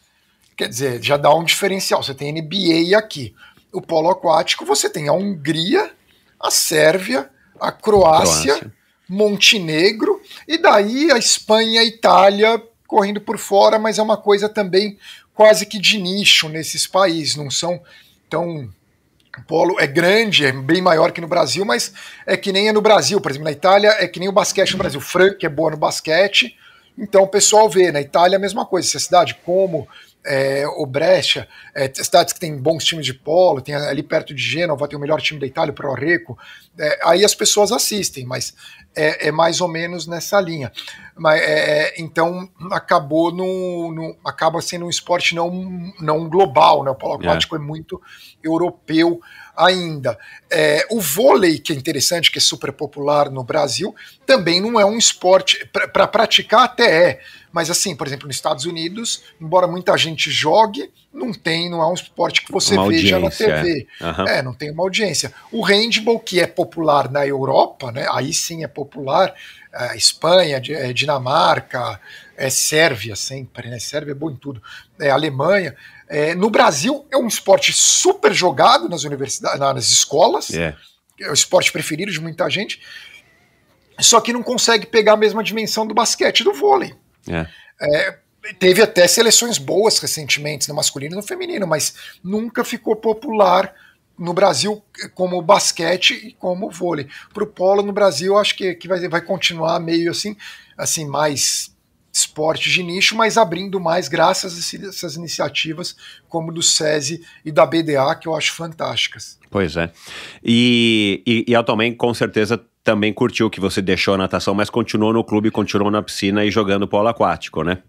Quer dizer, já dá um diferencial. Você tem NBA aqui. O polo aquático, você tem a Hungria, a Sérvia, a Croácia, Croácia. Montenegro, e daí a Espanha a Itália correndo por fora, mas é uma coisa também quase que de nicho nesses países, não são então, o polo é grande, é bem maior que no Brasil, mas é que nem é no Brasil. Por exemplo, na Itália é que nem o basquete no Brasil. Frank é boa no basquete, então o pessoal vê. Na Itália é a mesma coisa. Se a cidade como é, o Brescia, é, cidades que tem bons times de polo, tem ali perto de Gênova, tem o melhor time da Itália, o Pro Reco, é, aí as pessoas assistem, mas é, é mais ou menos nessa linha. Mas, é, é, então acabou no, no, acaba sendo um esporte não, não global, né? o polo aquático é muito europeu ainda. É, o vôlei, que é interessante, que é super popular no Brasil, também não é um esporte, para praticar até é, mas assim, por exemplo, nos Estados Unidos, embora muita gente jogue, não tem, não é um esporte que você uma veja na TV. É. Uhum. é. não tem uma audiência. O handball, que é popular na Europa, né? Aí sim é popular. É, Espanha, é, Dinamarca, é Sérvia sempre, né? Sérvia é bom em tudo. É, Alemanha. É, no Brasil é um esporte super jogado nas universidades, nas escolas. Yeah. É. é o esporte preferido de muita gente. Só que não consegue pegar a mesma dimensão do basquete do vôlei. É. é teve até seleções boas recentemente no masculino e no feminino, mas nunca ficou popular no Brasil como basquete e como vôlei. Para o polo no Brasil, acho que, que vai, vai continuar meio assim, assim mais esporte de nicho, mas abrindo mais graças a essas iniciativas como do SESI e da BDA, que eu acho fantásticas. Pois é. E, e, e atualmente, com certeza, também curtiu que você deixou a natação, mas continuou no clube, continuou na piscina e jogando polo aquático, né?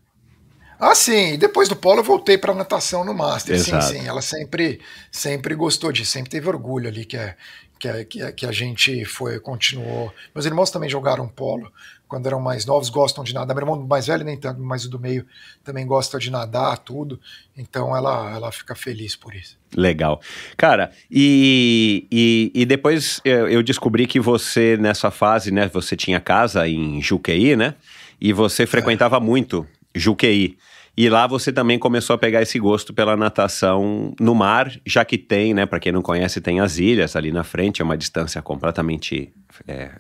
Ah, sim. Depois do polo eu voltei para natação no Master. Exato. Sim, sim. Ela sempre, sempre gostou disso, sempre teve orgulho ali que é, que, é, que, a gente foi continuou. Meus irmãos também jogaram polo quando eram mais novos, gostam de nadar. Meu irmão mais velho nem tanto, mas o do meio também gosta de nadar, tudo. Então ela, ela fica feliz por isso. Legal. Cara, e, e, e depois eu descobri que você, nessa fase, né, você tinha casa em Juqueí, né? E você frequentava é. muito Juqueí. E lá você também começou a pegar esse gosto pela natação no mar, já que tem, né? Para quem não conhece, tem as ilhas ali na frente, é uma distância completamente é,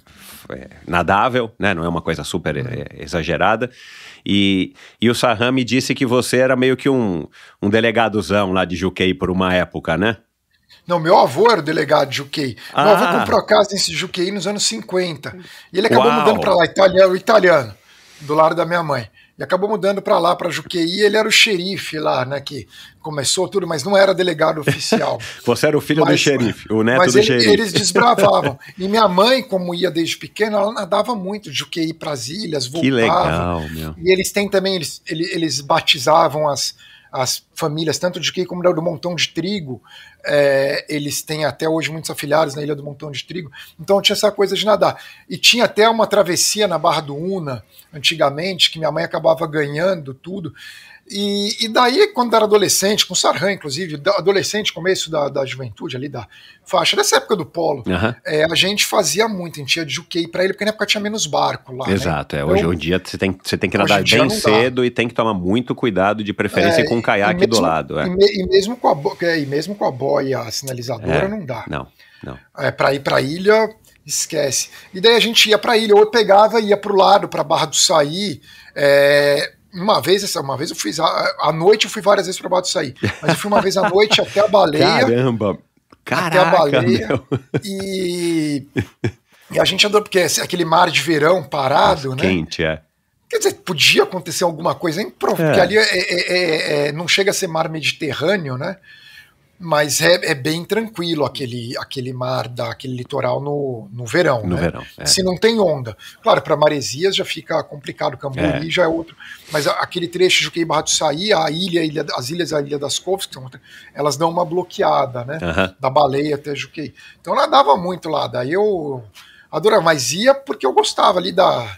é, nadável, né? Não é uma coisa super uhum. é, exagerada. E, e o Saham me disse que você era meio que um, um delegadozão lá de Juquei por uma época, né? Não, meu avô era o delegado de Juquei. Ah. Meu avô ah. comprou a casa em Juquei nos anos 50. E ele acabou Uau. mudando para lá, italiano, italiano, do lado da minha mãe e acabou mudando para lá, para Juqueí. Ele era o xerife lá, né? Que começou tudo, mas não era delegado oficial. [LAUGHS] Você era o filho mas, do xerife, o neto mas do ele, xerife. Eles desbravavam. E minha mãe, como ia desde pequena, ela nadava muito de Juqueí para as ilhas, voltava. Que legal, meu. E eles têm também, eles, eles, eles batizavam as as famílias, tanto de Key como do Montão de Trigo, é, eles têm até hoje muitos afiliados na Ilha do Montão de Trigo, então tinha essa coisa de nadar. E tinha até uma travessia na Barra do Una, antigamente, que minha mãe acabava ganhando tudo, e, e, daí, quando era adolescente, com Sarhan, inclusive, adolescente, começo da, da juventude ali, da faixa, dessa época do polo, uhum. é, a gente fazia muito, a gente ia de juquei pra ele, porque na época tinha menos barco lá. Né? Exato, né? é, então, hoje em dia você tem, você tem que nadar bem cedo dá. e tem que tomar muito cuidado, de preferência é, com o um caiaque mesmo, do lado. É. E, me, e, mesmo com a, é, e mesmo com a boia sinalizadora é, não dá. Não, não. É, pra ir pra ilha, esquece. E daí a gente ia pra ilha, ou eu pegava e ia pro lado, pra Barra do Saí, é, uma vez, uma vez eu fiz, a noite eu fui várias vezes para Bato sair, mas eu fui uma vez à noite até a baleia. Caramba! Caraca, até a baleia. Meu. E, e a gente andou, porque é aquele mar de verão parado, Nossa, né? Quente, é. Quer dizer, podia acontecer alguma coisa improvável, é. porque ali é é, é, é, não chega a ser mar Mediterrâneo, né? mas é, é, bem tranquilo aquele, aquele mar, da, aquele litoral no, no verão. No né? verão. É. Se não tem onda. Claro, para maresias já fica complicado, Camburi é. já é outro. Mas aquele trecho de Juquei Barra do Saí, a ilha, ilha, as ilhas da Ilha das Coves, que são, elas dão uma bloqueada, né? Uhum. Da baleia até Juquei. Então nadava muito lá. Daí eu adorava, mas ia porque eu gostava ali da,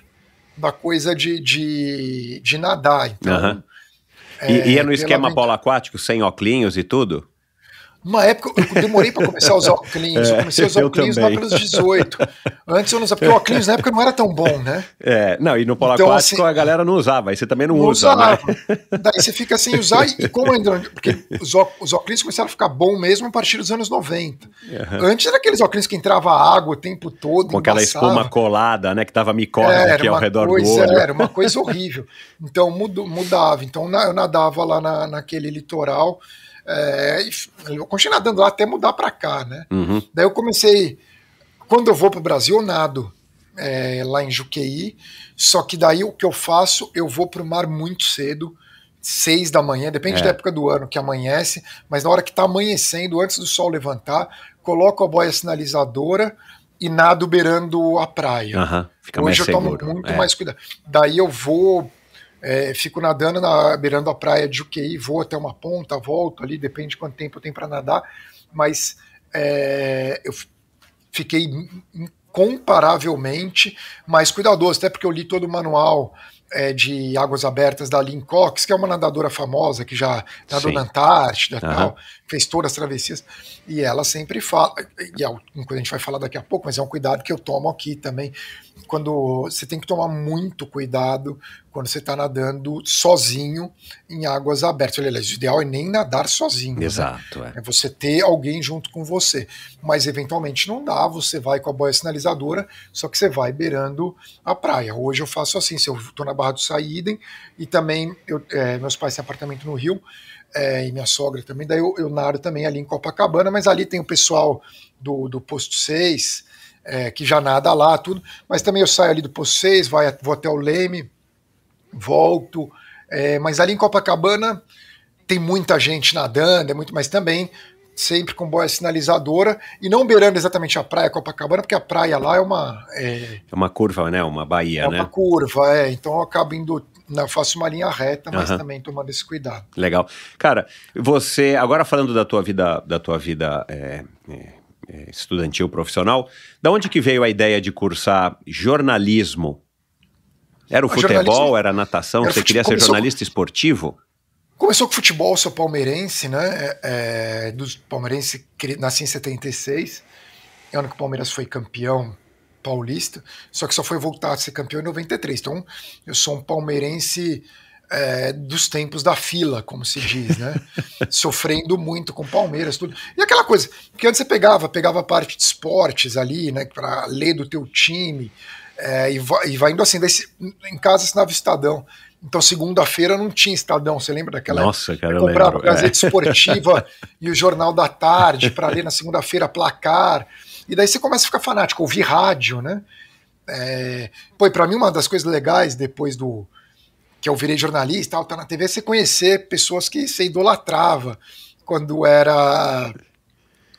da coisa de, de, de nadar. Então, uhum. e, e é no esquema polo aquático, sem oclinhos e tudo? Uma época eu demorei para começar a usar óculos É, eu comecei a usar o lá pelos 18. Antes eu não usava, porque o Cleans na época não era tão bom, né? É, não, e no polo então, aquático assim, a galera não usava, aí você também não, não usa. Usava. Né? Daí você fica sem usar, e, como ainda. Porque os, os óculos começaram a ficar bom mesmo a partir dos anos 90. Uhum. Antes era aqueles óculos que entrava água o tempo todo. Com embaçava. aquela espuma colada, né? Que tava micose é, aqui ao redor coisa, do olho. Era uma coisa horrível. Então mudava. Então eu nadava lá na, naquele litoral. É, eu continuei nadando lá até mudar para cá, né? Uhum. Daí eu comecei. Quando eu vou para o Brasil, eu nado é, lá em Juqueí. Só que daí o que eu faço, eu vou para o mar muito cedo, seis da manhã, depende é. da época do ano que amanhece, mas na hora que está amanhecendo, antes do sol levantar, coloco a boia sinalizadora e nado beirando a praia. Uhum. Hoje eu seguro. tomo muito é. mais cuidado. Daí eu vou é, fico nadando na beirando a praia de Juqueí, vou até uma ponta, volto ali, depende de quanto tempo eu tenho para nadar, mas é, eu fiquei incomparavelmente mais cuidadoso, até porque eu li todo o manual é, de águas abertas da Lynn Cox, que é uma nadadora famosa que já nadou Sim. na Antártida, uhum. tal, fez todas as travessias, e ela sempre fala, e é a gente vai falar daqui a pouco, mas é um cuidado que eu tomo aqui também, quando você tem que tomar muito cuidado quando você está nadando sozinho em águas abertas. Aliás, o ideal é nem nadar sozinho. Né? Exato. Né? É. é. você ter alguém junto com você. Mas eventualmente não dá, você vai com a boia sinalizadora, só que você vai beirando a praia. Hoje eu faço assim, se eu estou na Barra do Saídem e também eu, é, meus pais têm apartamento no Rio. É, e minha sogra também, daí eu, eu nado também ali em Copacabana, mas ali tem o pessoal do, do Posto 6, é, que já nada lá, tudo. Mas também eu saio ali do Posseis, vai, vou até o Leme, volto. É, mas ali em Copacabana tem muita gente nadando, é muito, mas também sempre com boia sinalizadora e não beirando exatamente a praia Copacabana, porque a praia lá é uma. É, é uma curva, né? Uma baía, é né? É uma curva, é. Então eu acabo indo. Eu faço uma linha reta, mas uhum. também tomando esse cuidado. Legal. Cara, você. Agora falando da tua vida, da tua vida é, é é, estudantil profissional. Da onde que veio a ideia de cursar jornalismo? Era o futebol, era a natação? Era você queria ser jornalista com, esportivo? Começou com futebol, sou palmeirense, né? É, é dos palmeirense, nasci em 76, é ano que o Palmeiras foi campeão paulista, só que só foi voltar a ser campeão em 93. Então, eu sou um palmeirense é, dos tempos da fila, como se diz, né? [LAUGHS] Sofrendo muito com Palmeiras, tudo. E aquela coisa, que antes você pegava, pegava a parte de esportes ali, né? Para ler do teu time, é, e, vai, e, vai, indo assim. Daí, em casa assinava Estadão. Então, segunda-feira não tinha Estadão, você lembra daquela? Nossa, cara, eu lembro. lembro. É. Gazeta é. Esportiva [LAUGHS] e o Jornal da Tarde para ler na segunda-feira placar. E daí você começa a ficar fanático, ouvir rádio, né? É, pô, para mim uma das coisas legais depois do, que eu virei jornalista, tal, tá na TV, é você conhecer pessoas que você idolatrava quando era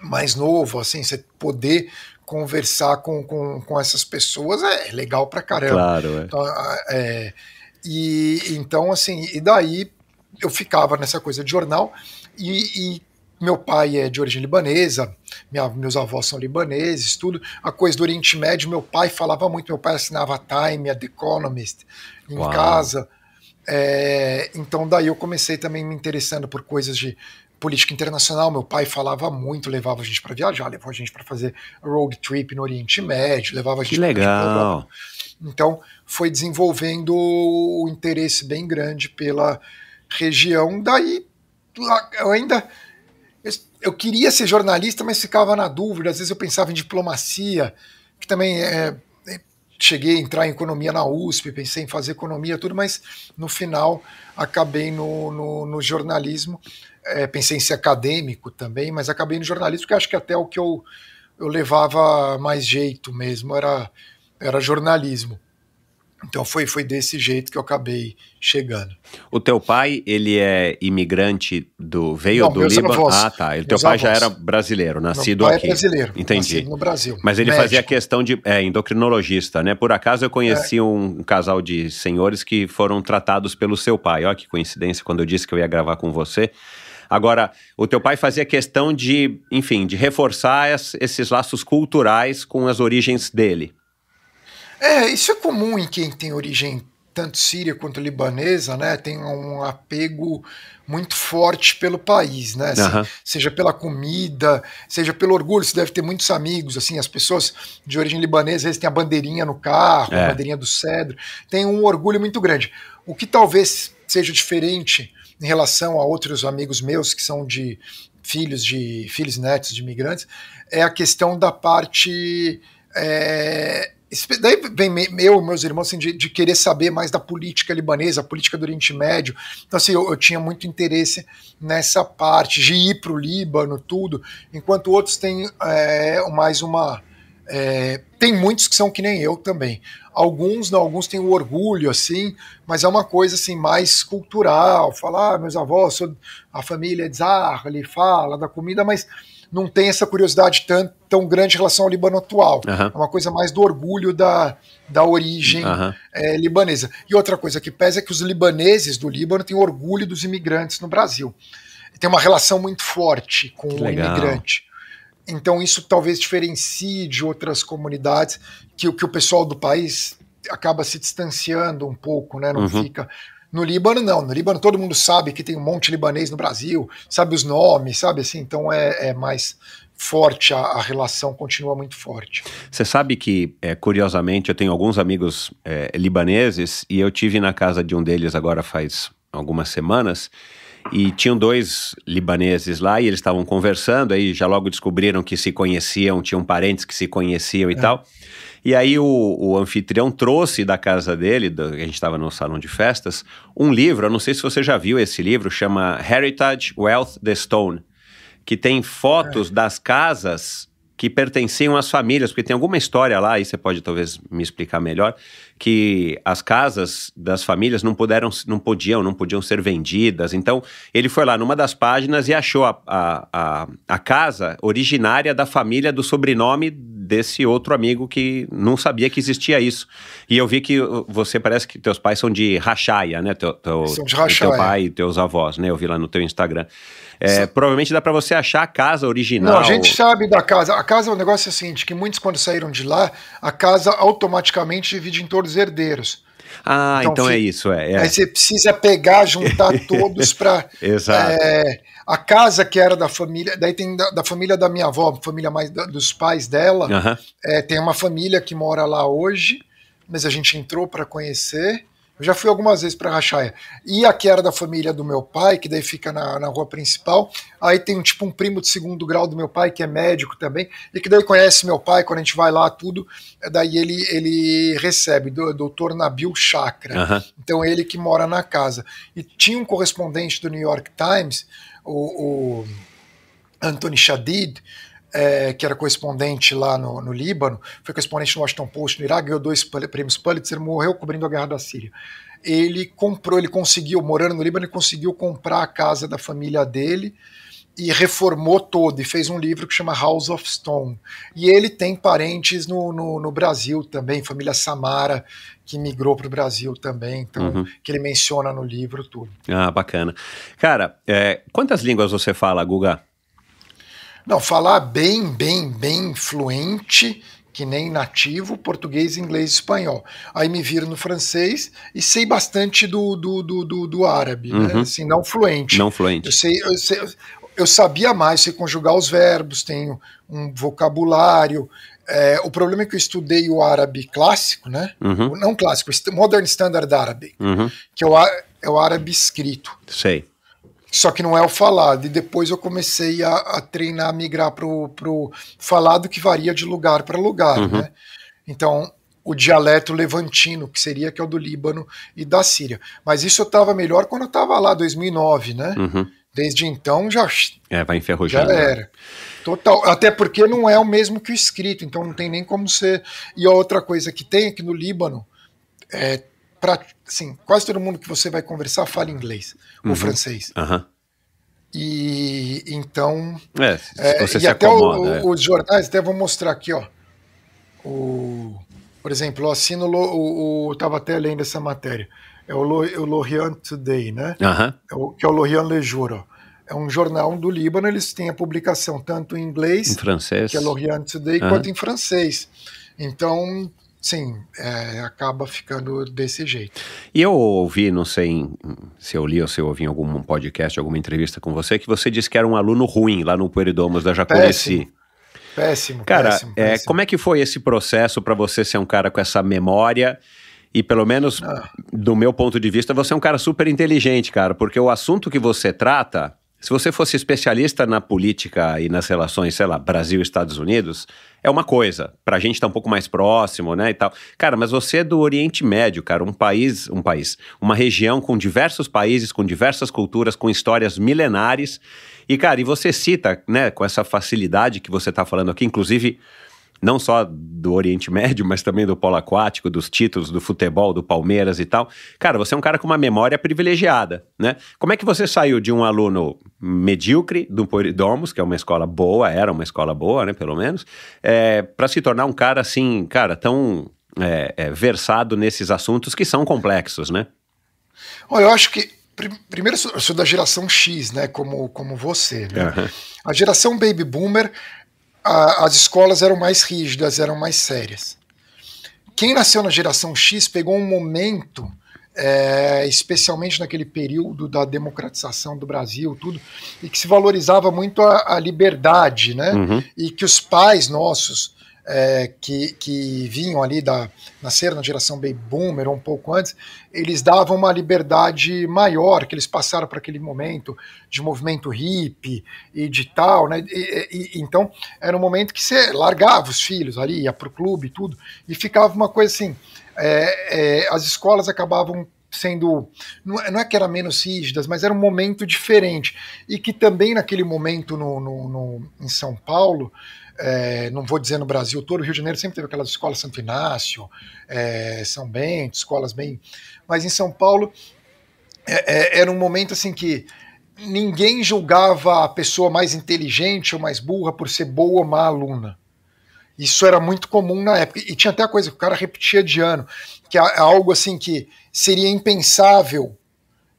mais novo, assim, você poder conversar com, com, com essas pessoas é, é legal pra caramba. Claro, é. Então, é, e então, assim, e daí eu ficava nessa coisa de jornal e, e meu pai é de origem libanesa, minha, meus avós são libaneses, tudo. A coisa do Oriente Médio, meu pai falava muito, meu pai assinava Time, a The Economist em Uau. casa. É, então daí eu comecei também me interessando por coisas de política internacional. Meu pai falava muito, levava a gente para viajar, levava a gente para fazer road trip no Oriente Médio, levava a gente. Que legal. Então foi desenvolvendo o interesse bem grande pela região. Daí eu ainda eu queria ser jornalista, mas ficava na dúvida. Às vezes eu pensava em diplomacia, que também é, cheguei a entrar em economia na USP, pensei em fazer economia, tudo, mas no final acabei no, no, no jornalismo. É, pensei em ser acadêmico também, mas acabei no jornalismo, porque acho que até o que eu, eu levava mais jeito mesmo era, era jornalismo. Então foi, foi desse jeito que eu acabei chegando. O teu pai, ele é imigrante do veio Não, do Líbano? Ah, tá. O teu pai já era brasileiro, nascido Meu pai é aqui. É brasileiro. Entendi. Nascido no Brasil. Mas ele médico. fazia questão de é, endocrinologista, né? Por acaso eu conheci é. um casal de senhores que foram tratados pelo seu pai. Olha que coincidência quando eu disse que eu ia gravar com você. Agora, o teu pai fazia questão de, enfim, de reforçar esses laços culturais com as origens dele. É, isso é comum em quem tem origem tanto síria quanto libanesa, né, tem um apego muito forte pelo país, né, uhum. se, seja pela comida, seja pelo orgulho, você deve ter muitos amigos, assim, as pessoas de origem libanesa, eles têm a bandeirinha no carro, é. a bandeirinha do cedro, tem um orgulho muito grande. O que talvez seja diferente em relação a outros amigos meus que são de filhos de filhos netos de imigrantes, é a questão da parte é, daí vem eu e meus irmãos assim, de, de, querer saber mais da política libanesa, a política do Oriente Médio. Então, assim, eu, eu tinha muito interesse nessa parte de ir para o Líbano, tudo, enquanto outros têm é, mais uma. É, tem muitos que são que nem eu também. Alguns não, alguns têm o orgulho, assim, mas é uma coisa assim mais cultural. Falar, ah, meus avós, sou, a família é de Zahra, ele fala da comida, mas não tem essa curiosidade tão, tão grande em relação ao Líbano atual. Uhum. É uma coisa mais do orgulho da, da origem uhum. é, libanesa. E outra coisa que pesa é que os libaneses do Líbano têm orgulho dos imigrantes no Brasil. Tem uma relação muito forte com o imigrante. Então isso talvez diferencie de outras comunidades que, que o pessoal do país acaba se distanciando um pouco, né? Não uhum. fica no Líbano, não. No Líbano, todo mundo sabe que tem um monte de libanês no Brasil, sabe os nomes, sabe assim? Então é, é mais forte, a, a, relação continua muito forte. Você sabe que, é, curiosamente, eu tenho alguns amigos é, libaneses e eu tive na casa de um deles agora faz algumas semanas e tinham dois libaneses lá e eles estavam conversando aí já logo descobriram que se conheciam, tinham parentes que se conheciam e é. tal. E aí o, o anfitrião trouxe da casa dele, do, a gente estava no salão de festas, um livro, eu não sei se você já viu esse livro, chama Heritage Wealth the Stone, que tem fotos é. das casas que pertenciam às famílias, porque tem alguma história lá, aí você pode talvez me explicar melhor, que as casas das famílias não puderam, não podiam, não podiam ser vendidas. Então, ele foi lá numa das páginas e achou a, a, a, a casa originária da família do sobrenome desse outro amigo que não sabia que existia isso. E eu vi que uh, você parece que teus pais são de Rachaia, né? Teu, teu, são de Rachaia. Teu pai e teus avós, né? Eu vi lá no teu Instagram. É, provavelmente dá para você achar a casa original. Não, a gente sabe da casa. A casa, o é negócio é o seguinte, que muitos quando saíram de lá, a casa automaticamente divide em todos os herdeiros. Ah, então, então é isso, é, é, Aí você precisa pegar, juntar [LAUGHS] todos para. Exato. É, a casa que era da família, daí tem da, da família da minha avó, família mais da, dos pais dela, é, tem uma família que mora lá hoje, mas a gente entrou para conhecer. Eu já fui algumas vezes para Rachaia. E aqui era da família do meu pai, que daí fica na, na rua principal. Aí tem um tipo um primo de segundo grau do meu pai, que é médico também, e que daí conhece meu pai, quando a gente vai lá, tudo. É, daí ele, ele recebe, doutor Nabil Chakra. Uhum. Então ele que mora na casa. E tinha um correspondente do New York Times, o, o Anthony Shadid, é, que era correspondente lá no, no Líbano, foi correspondente no Washington Post no Iraque, ganhou dois prêmios Pulitzer, morreu cobrindo a guerra da Síria. Ele comprou, ele conseguiu, morando no Líbano, ele conseguiu comprar a casa da família dele e reformou todo e fez um livro que chama House of Stone. E ele tem parentes no, no, no Brasil também, família Samara, que migrou para o Brasil também, então, uhum. que ele menciona no livro tudo. Ah, bacana. Cara, é, quantas línguas você fala, Guga? Não, falar bem, bem, bem fluente, que nem nativo, português, inglês espanhol. Aí me viro no francês e sei bastante do, do, do, do, do árabe, né? uhum. né? assim, não fluente. Não fluente. Eu, sei, eu, sei, eu sabia mais, sei conjugar os verbos, tenho um vocabulário. É, o problema é que eu estudei o árabe clássico, né? Uhum. Não clássico, Modern Standard Árabe, uhum. que é o, é o árabe escrito. Sei só que não é o falado. E depois eu comecei a, a treinar, a migrar para o falado, que varia de lugar para lugar. Uhum. Né? Então, o dialeto levantino, que seria que é o do Líbano e da Síria. Mas isso eu estava melhor quando eu estava lá, 2009, né? Uhum. Desde então já. É, vai enferrujando. Já né? era. Total. Até porque não é o mesmo que o escrito, então não tem nem como ser. E a outra coisa que tem é que no Líbano é, pra, assim, quase todo mundo que você vai conversar fala inglês uhum. ou francês. Uhum. E então. É, é, e até acomoda, o, é. os jornais até vou mostrar aqui, ó. O, por exemplo, eu assino o, o tava até lendo essa matéria. É o, é o Lorient Today, né? Uhum. o, que é o Lorient Le Jour, ó. É um jornal do Líbano, eles têm a publicação tanto em inglês, em francês. que é Lorient Today, quanto em francês. Então, Sim, é, acaba ficando desse jeito. E eu ouvi, não sei se eu li ou se eu ouvi em algum podcast, alguma entrevista com você, que você disse que era um aluno ruim lá no Pueridomas da Jacureci. Péssimo, péssimo. Cara, péssimo, é, péssimo. como é que foi esse processo para você ser um cara com essa memória? E pelo menos ah. do meu ponto de vista, você é um cara super inteligente, cara, porque o assunto que você trata se você fosse especialista na política e nas relações, sei lá, Brasil-Estados Unidos, é uma coisa. Pra gente tá um pouco mais próximo, né, e tal. Cara, mas você é do Oriente Médio, cara, um país, um país, uma região com diversos países, com diversas culturas, com histórias milenares. E cara, e você cita, né, com essa facilidade que você tá falando aqui, inclusive não só do Oriente Médio, mas também do polo aquático, dos títulos, do futebol, do Palmeiras e tal. Cara, você é um cara com uma memória privilegiada, né? Como é que você saiu de um aluno medíocre do Poridomus, que é uma escola boa, era uma escola boa, né, pelo menos, é, para se tornar um cara assim, cara, tão é, é, versado nesses assuntos que são complexos, né? Olha, eu acho que primeiro eu sou da geração X, né? Como, como você. Né? Uhum. A geração Baby Boomer a, as escolas eram mais rígidas, eram mais sérias. Quem nasceu na geração X pegou um momento, é, especialmente naquele período da democratização do Brasil, tudo, e que se valorizava muito a, a liberdade, né? Uhum. E que os pais nossos é, que, que vinham ali da nasceram na geração baby boomer ou um pouco antes, eles davam uma liberdade maior que eles passaram para aquele momento de movimento hippie e de tal, né? E, e, então era um momento que você largava os filhos ali, ia para o clube e tudo, e ficava uma coisa assim. É, é, as escolas acabavam sendo é, não é que era menos rígidas, mas era um momento diferente e que também naquele momento no, no, no em São Paulo é, não vou dizer no Brasil todo, o Rio de Janeiro sempre teve aquelas escolas Santo Inácio, é, São Bento, escolas bem. Mas em São Paulo é, é, era um momento assim que ninguém julgava a pessoa mais inteligente ou mais burra por ser boa ou má aluna. Isso era muito comum na época. E tinha até a coisa que o cara repetia de ano, que é algo assim que seria impensável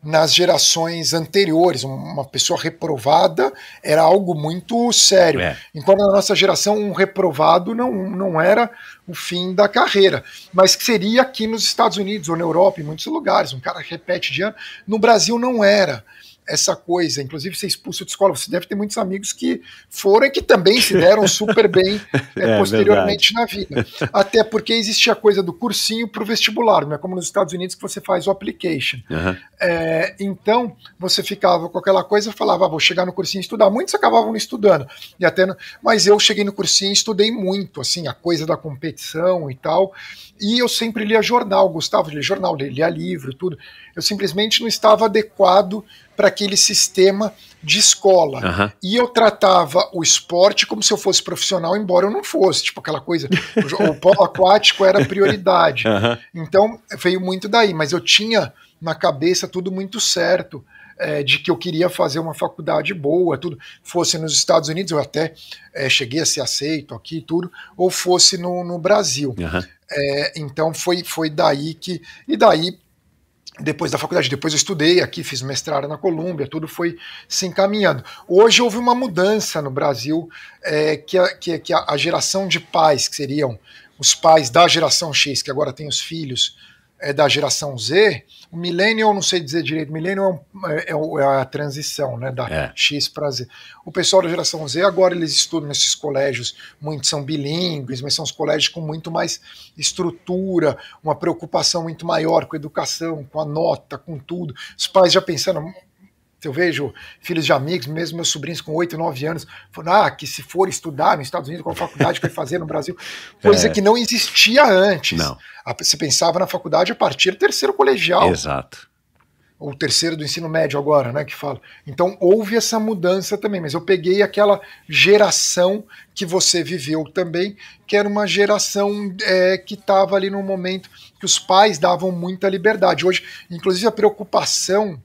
nas gerações anteriores. Uma pessoa reprovada era algo muito sério. É. Então, na nossa geração, um reprovado não, não era o fim da carreira, mas que seria aqui nos Estados Unidos ou na Europa, em muitos lugares. Um cara repete de ano. No Brasil, não era essa coisa, inclusive ser expulso de escola, você deve ter muitos amigos que foram e que também se deram super bem [LAUGHS] eh, é, posteriormente verdade. na vida. Até porque existia a coisa do cursinho para o vestibular, não é como nos Estados Unidos que você faz o application. Uhum. É, então, você ficava com aquela coisa e falava, ah, vou chegar no cursinho e estudar. Muitos acabavam não estudando, e até mas eu cheguei no cursinho e estudei muito, assim, a coisa da competição e tal. E eu sempre lia jornal, gostava de ler jornal, lia livro, tudo. Eu simplesmente não estava adequado para aquele sistema de escola. Uhum. E eu tratava o esporte como se eu fosse profissional, embora eu não fosse. Tipo aquela coisa, o polo aquático era prioridade. Uhum. [LAUGHS] Então veio muito daí, mas eu tinha na cabeça tudo muito certo. É, de que eu queria fazer uma faculdade boa, tudo, fosse nos Estados Unidos, eu até é, cheguei a ser aceito aqui tudo, ou fosse no, no Brasil. Uhum. É, então foi, foi daí que. E daí depois da faculdade, depois eu estudei aqui, fiz mestrado na Colômbia, tudo foi se encaminhando. Hoje houve uma mudança no Brasil, é, que, a, que, que a geração de pais, que seriam os pais da geração X, que agora tem os filhos, é da geração Z, o millennial, não sei dizer direito, millennial é, é, é, é a transição, né, da é. X para Z. O pessoal da geração Z, agora eles estudam nesses colégios, muitos são bilíngues, mas são os colégios com muito mais estrutura, uma preocupação muito maior com a educação, com a nota, com tudo. Os pais já pensando, eu vejo filhos de amigos, mesmo meus sobrinhos com 8, 9 anos, falando ah, que se for estudar nos Estados Unidos, qual faculdade vai fazer no Brasil, [LAUGHS] coisa é. que não existia antes. Não. Você pensava na faculdade a partir do terceiro colegial. Exato. Ou terceiro do ensino médio agora, né, que fala. Então houve essa mudança também, mas eu peguei aquela geração que você viveu também, que era uma geração é, que estava ali num momento que os pais davam muita liberdade. Hoje, inclusive a preocupação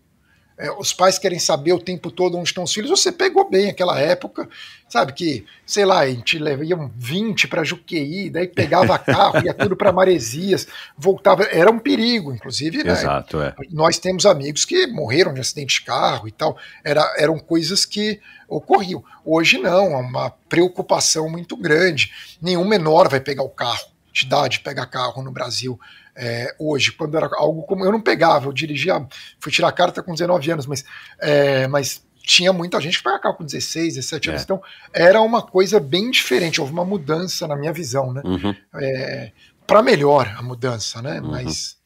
é, os pais querem saber o tempo todo onde estão os filhos. Você pegou bem aquela época, sabe? Que, sei lá, a gente levava 20 para Juqueí, daí pegava [LAUGHS] carro, ia tudo para Maresias, voltava. Era um perigo, inclusive, né? Exato, é. Nós temos amigos que morreram de acidente de carro e tal. Era, eram coisas que ocorriam. Hoje não, é uma preocupação muito grande. Nenhum menor vai pegar o carro, te dá de pegar carro no Brasil. É, hoje, quando era algo como. Eu não pegava, eu dirigia. Fui tirar carta com 19 anos, mas, é, mas tinha muita gente que pegava carro com 16, 17 anos. É. Então, era uma coisa bem diferente. Houve uma mudança na minha visão, né? Uhum. É, para melhor a mudança, né? Uhum. Mas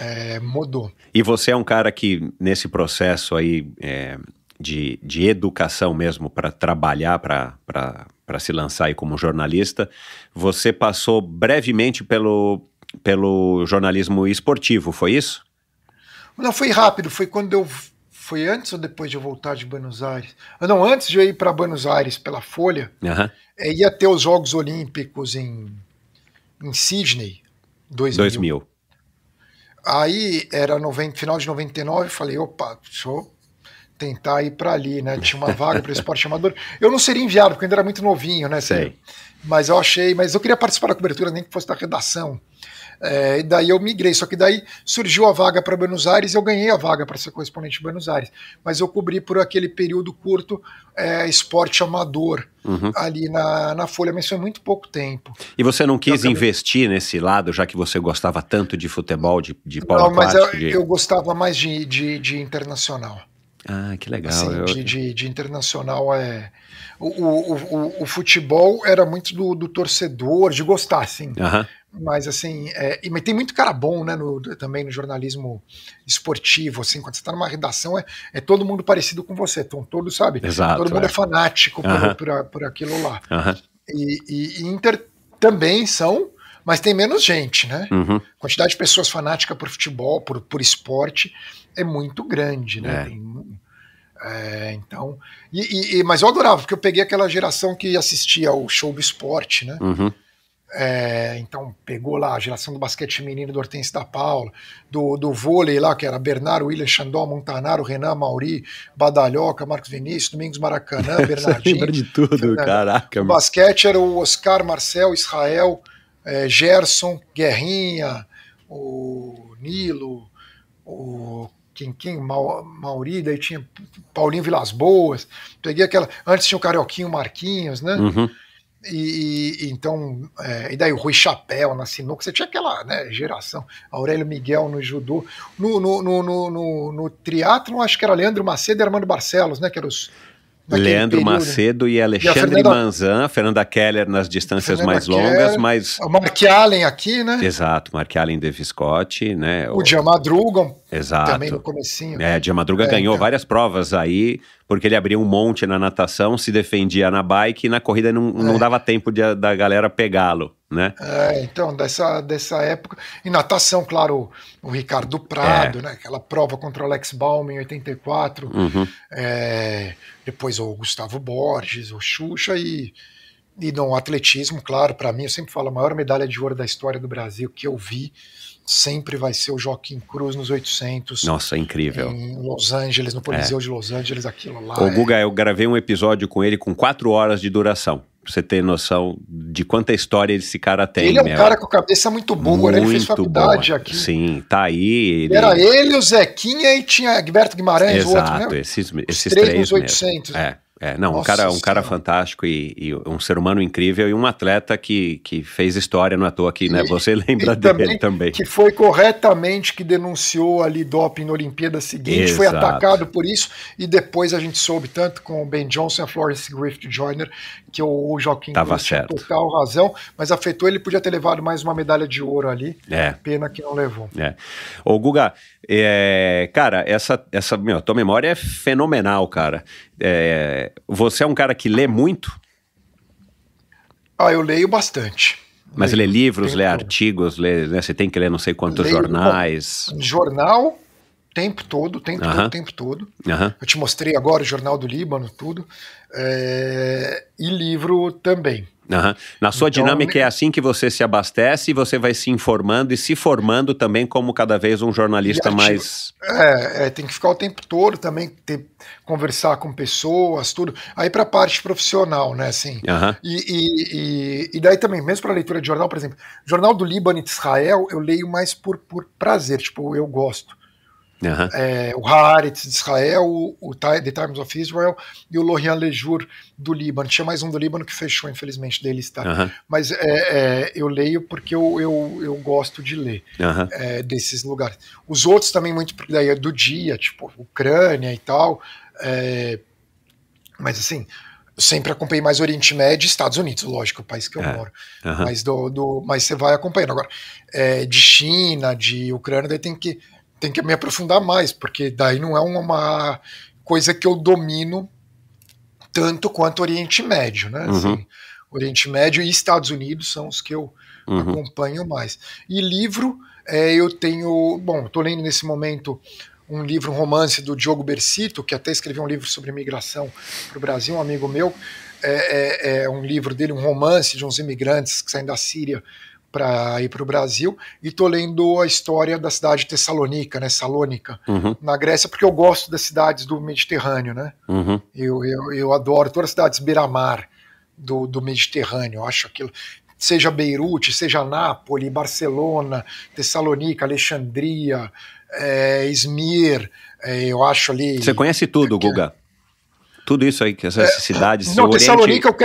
é, mudou. E você é um cara que, nesse processo aí. É, de, de educação mesmo para trabalhar, para se lançar aí como jornalista, você passou brevemente pelo, pelo jornalismo esportivo, foi isso? Não, foi rápido, foi quando eu foi antes ou depois de eu voltar de Buenos Aires? Ah, não, antes de eu ir para Buenos Aires pela Folha, uhum. é, ia ter os Jogos Olímpicos em, em Sydney, 2000. 2000. Aí era noventa, final de 99, falei, opa, deixa eu tentar ir para ali, né? Tinha uma vaga para esporte amador. Eu não seria enviado, porque eu ainda era muito novinho, né? Sei. Mas eu achei, mas eu queria participar da cobertura, nem que fosse da redação. É, daí eu migrei, só que daí surgiu a vaga para Buenos Aires, eu ganhei a vaga para ser correspondente de Buenos Aires, mas eu cobri por aquele período curto é, esporte amador uhum. ali na, na Folha, mas foi muito pouco tempo. E você não quis investir nesse lado, já que você gostava tanto de futebol, de, de polo Não, mas eu, de... eu, gostava mais de, de, de internacional. Ah, que legal. Assim, eu... de, de, de, internacional é. O, o, o, o, futebol era muito do, do torcedor, de gostar, sim. Mas assim, é, e, mas tem muito cara bom, né? No, também no jornalismo esportivo, assim, quando você está numa redação, é, é todo mundo parecido com você, então todo, sabe? Exato, todo mundo é, é fanático por, por, por, aquilo lá. E, e, e Inter também são, mas tem menos gente, né? Uhum. Quantidade de pessoas fanáticas por futebol, por, por esporte, é muito grande, né? É. Tem, é, então, e, e, mas eu adorava, porque eu peguei aquela geração que assistia ao show do esporte, né? Uhum. É, então pegou lá a geração do basquete menino do Hortense da Paula, do, do vôlei lá, que era Bernardo, William, Xandó, Montanaro, Renan, Mauri, Badalhoca, Marcos Vinícius, Domingos Maracanã, [LAUGHS] Bernardinho. Lembra de tudo, Fernando. caraca. O basquete era o Oscar, Marcel, Israel, é, Gerson, Guerrinha, o Nilo, o quem Mau, Mauri, daí tinha Paulinho Vilas Boas, peguei aquela. Antes tinha o Carioquinho Marquinhos, né? Uhum. E, e, então, é, e daí o Rui Chapéu na sinuca, você tinha aquela né, geração, Aurélio Miguel no judô, no, no, no, no, no, no triatlon, acho que era Leandro Macedo e Armando Barcelos, né, que eram os, Leandro período. Macedo e Alexandre e Fernanda, Manzan, Fernanda Keller nas distâncias mais Keller, longas, mas... O Mark Allen aqui, né? Exato, Mark Allen de Viscotti, né? O, Diamadruga Exato. também no comecinho. É, Diamadruga é, ganhou é. várias provas aí, porque ele abria um monte na natação, se defendia na bike e na corrida não, não é. dava tempo de, da galera pegá-lo né? É, então, dessa, dessa época. Em natação, claro, o, o Ricardo Prado, é. né? Aquela prova contra o Alex Baum em 84. Uhum. É, depois o Gustavo Borges, o Xuxa e, e no atletismo, claro, para mim, eu sempre falo, a maior medalha de ouro da história do Brasil que eu vi sempre vai ser o Joaquim Cruz nos 800. Nossa, é incrível. Em Los Angeles, no Coliseu é. de Los Angeles, aquilo lá. O é Guga, é... eu gravei um episódio com ele com quatro horas de duração. Pra você ter noção de quanta história esse cara tem. Ele é um meu. cara com cabeça muito boa, muito né? Ele fez faculdade aqui. Sim, tá aí. Ele... Era ele, o Zequinha e tinha Gilberto Guimarães, Exato, o outro, né? esses, esses três, três nos 800. É. É, não, Nossa um cara, um cara fantástico e, e, um ser humano incrível e um atleta que, que fez história, não é à toa aqui, né, você lembra dele também, também, Que foi corretamente que denunciou ali doping na Olimpíada seguinte, Exato. foi atacado por isso e depois a gente soube tanto com o Ben Johnson e a Florence Griffith Joyner que o, Joaquim Tava certo. total razão, mas afetou, ele podia ter levado mais uma medalha de ouro ali. É. Pena que não levou. É. Ô, Guga, é, cara, essa, essa meu, tua memória é fenomenal, cara. É, você é um cara que lê muito? Ah, eu leio bastante. Mas leio, lê livros, lê artigos, lê, né, você tem que ler não sei quantos leio, jornais. Bom, jornal, tempo todo, tempo uh -huh. todo, tempo todo. Uh -huh. Eu te mostrei agora o Jornal do Líbano, tudo é, e livro também. Uhum. Na sua então, dinâmica é, é assim que você se abastece e você vai se informando e se formando também como cada vez um jornalista mais. É, é, tem que ficar o tempo todo também, ter, conversar com pessoas, tudo. Aí para a parte profissional, né? Assim. Uhum. E, e, e, e, daí também, mesmo para leitura de jornal, por exemplo, Jornal do Líbano e de Israel, eu leio mais por, por prazer, tipo, eu gosto. Uhum. É, o Haaretz de Israel, o, o, The Times of Israel e o Lorian Lejour do Líbano. Tinha mais um do Líbano que fechou, infelizmente, dele está. Uhum. Mas é, é, eu leio porque eu, eu, eu gosto de ler uhum. desses lugares. Os outros também, muito daí é do dia, tipo Ucrânia e tal. É, mas assim, sempre acompanhei mais Oriente Médio e Estados Unidos, lógico, o país que eu é, moro. Mas, do, do, mas você vai acompanhando. Agora, é, de China, de Ucrânia, daí tem que tem que me aprofundar mais, porque daí não é uma coisa que eu domino tanto quanto Oriente Médio, né? Uhum. Assim, Oriente Médio e Estados Unidos são os que eu uhum. acompanho mais. E livro, é, eu tenho. Bom, estou lendo nesse momento um livro, um romance do Diogo Bercito, que até escreveu um livro sobre imigração para o Brasil, um amigo meu. É, é, é, um livro dele, um romance de uns imigrantes que saem da Síria para ir para o Brasil e tô lendo a história da cidade de Tessalônica, né, Salônica, uhum. na Grécia, porque eu gosto das cidades do Mediterrâneo, né? Uhum. Eu, eu, eu adoro todas as cidades beira-mar do, do Mediterrâneo, eu acho aquilo seja Beirute, seja Nápoles, Barcelona, Tessalônica, Alexandria, é, é, eu acho ali. Você conhece tudo, que, Guga? tudo isso aí, essas é, cidades. Não, Oriente... eu,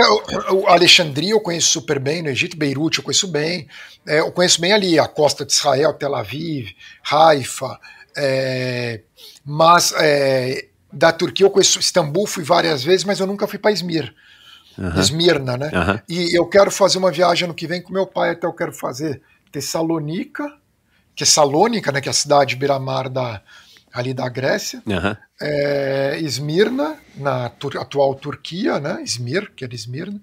eu, Alexandria eu conheço super bem no Egito, Beirute eu conheço bem, é, eu conheço bem ali a costa de Israel, Tel Aviv, Haifa, é, mas é, da Turquia eu conheço Istambul, fui várias vezes, mas eu nunca fui para Izmir. Uhum. Esmirna, né? Uhum. E eu quero fazer uma viagem no que vem com meu pai, até então eu quero fazer Tessalonica, que é Salônica, né, que é a cidade beira-mar da, ali da Grécia, uhum é, Esmirna, na tur atual Turquia, né? Izmir, que era Esmirna,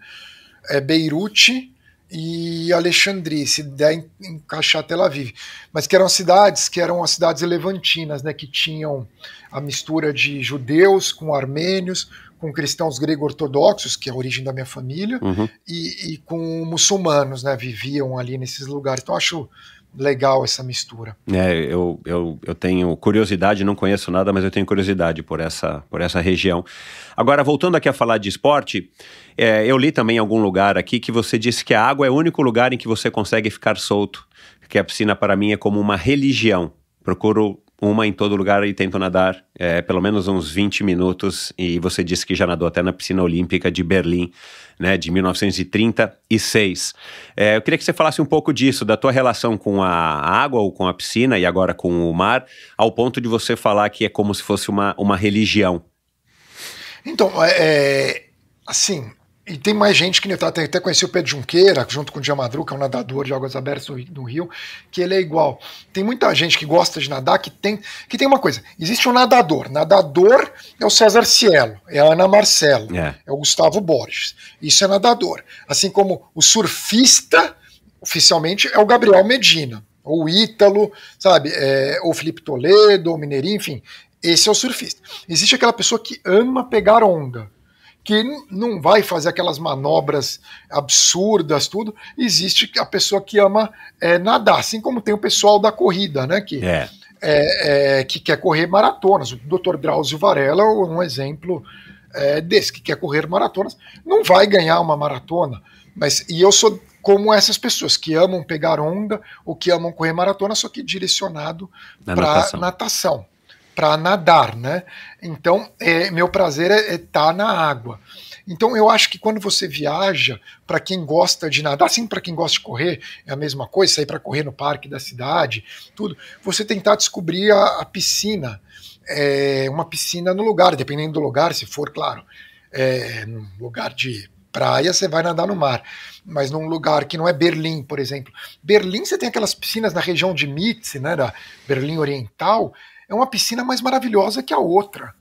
é Beirute e Alexandria, se der encaixar Tel Aviv, mas que eram cidades que eram as cidades levantinas, né, que tinham a mistura de judeus com armênios, com cristãos grego-ortodoxos, que é a origem da minha família, uhum. e, e, com muçulmanos, né, viviam ali nesses lugares. Então acho legal essa mistura. É, eu, eu, eu tenho curiosidade, não conheço nada, mas eu tenho curiosidade por essa, por essa região. Agora, voltando aqui a falar de esporte, é, eu li também em algum lugar aqui que você disse que a água é o único lugar em que você consegue ficar solto, que a piscina para mim é como uma religião. Procuro uma em todo lugar e tento nadar é, pelo menos uns 20 minutos. E você disse que já nadou até na piscina olímpica de Berlim, né, de 1936. É, eu queria que você falasse um pouco disso, da tua relação com a água ou com a piscina e agora com o mar, ao ponto de você falar que é como se fosse uma, uma religião. Então, é, é assim, e tem mais gente que eu tá? até, conheci o Pedro Junqueira, junto com o Diamadru, que é um nadador de águas abertas no, no, Rio, que ele é igual. Tem muita gente que gosta de nadar que tem que tem uma coisa. Existe um nadador. Nadador é o César Cielo, é a Ana Marcelo, é, é o Gustavo Borges. Isso é nadador. Assim como o surfista, oficialmente, é o Gabriel Medina, ou o Ítalo, sabe? É, ou Felipe Toledo, ou Mineirinho, enfim. Esse é o surfista. Existe aquela pessoa que ama pegar onda que não vai fazer aquelas manobras absurdas, tudo. Existe a pessoa que ama é, nadar, assim como tem o pessoal da corrida, né? Que, é. É, é que quer correr maratonas. O Dr. Drauzio Varela é um exemplo é, desse, que quer correr maratonas. Não vai ganhar uma maratona, mas e eu sou como essas pessoas que amam pegar onda ou que amam correr maratona, só que direcionado para natação. natação para nadar, né? Então, é, meu prazer é estar é tá na água. Então, eu acho que quando você viaja, para quem gosta de nadar, assim para quem gosta de correr, é a mesma coisa, sair para correr no parque da cidade, tudo, você tentar descobrir a, a piscina, é, uma piscina no lugar, dependendo do lugar, se for, claro, é, num lugar de praia, você vai nadar no mar. Mas num lugar que não é Berlim, por exemplo. Berlim, você tem aquelas piscinas na região de Mitz, né, da Berlim Oriental, é uma piscina mais maravilhosa que a outra,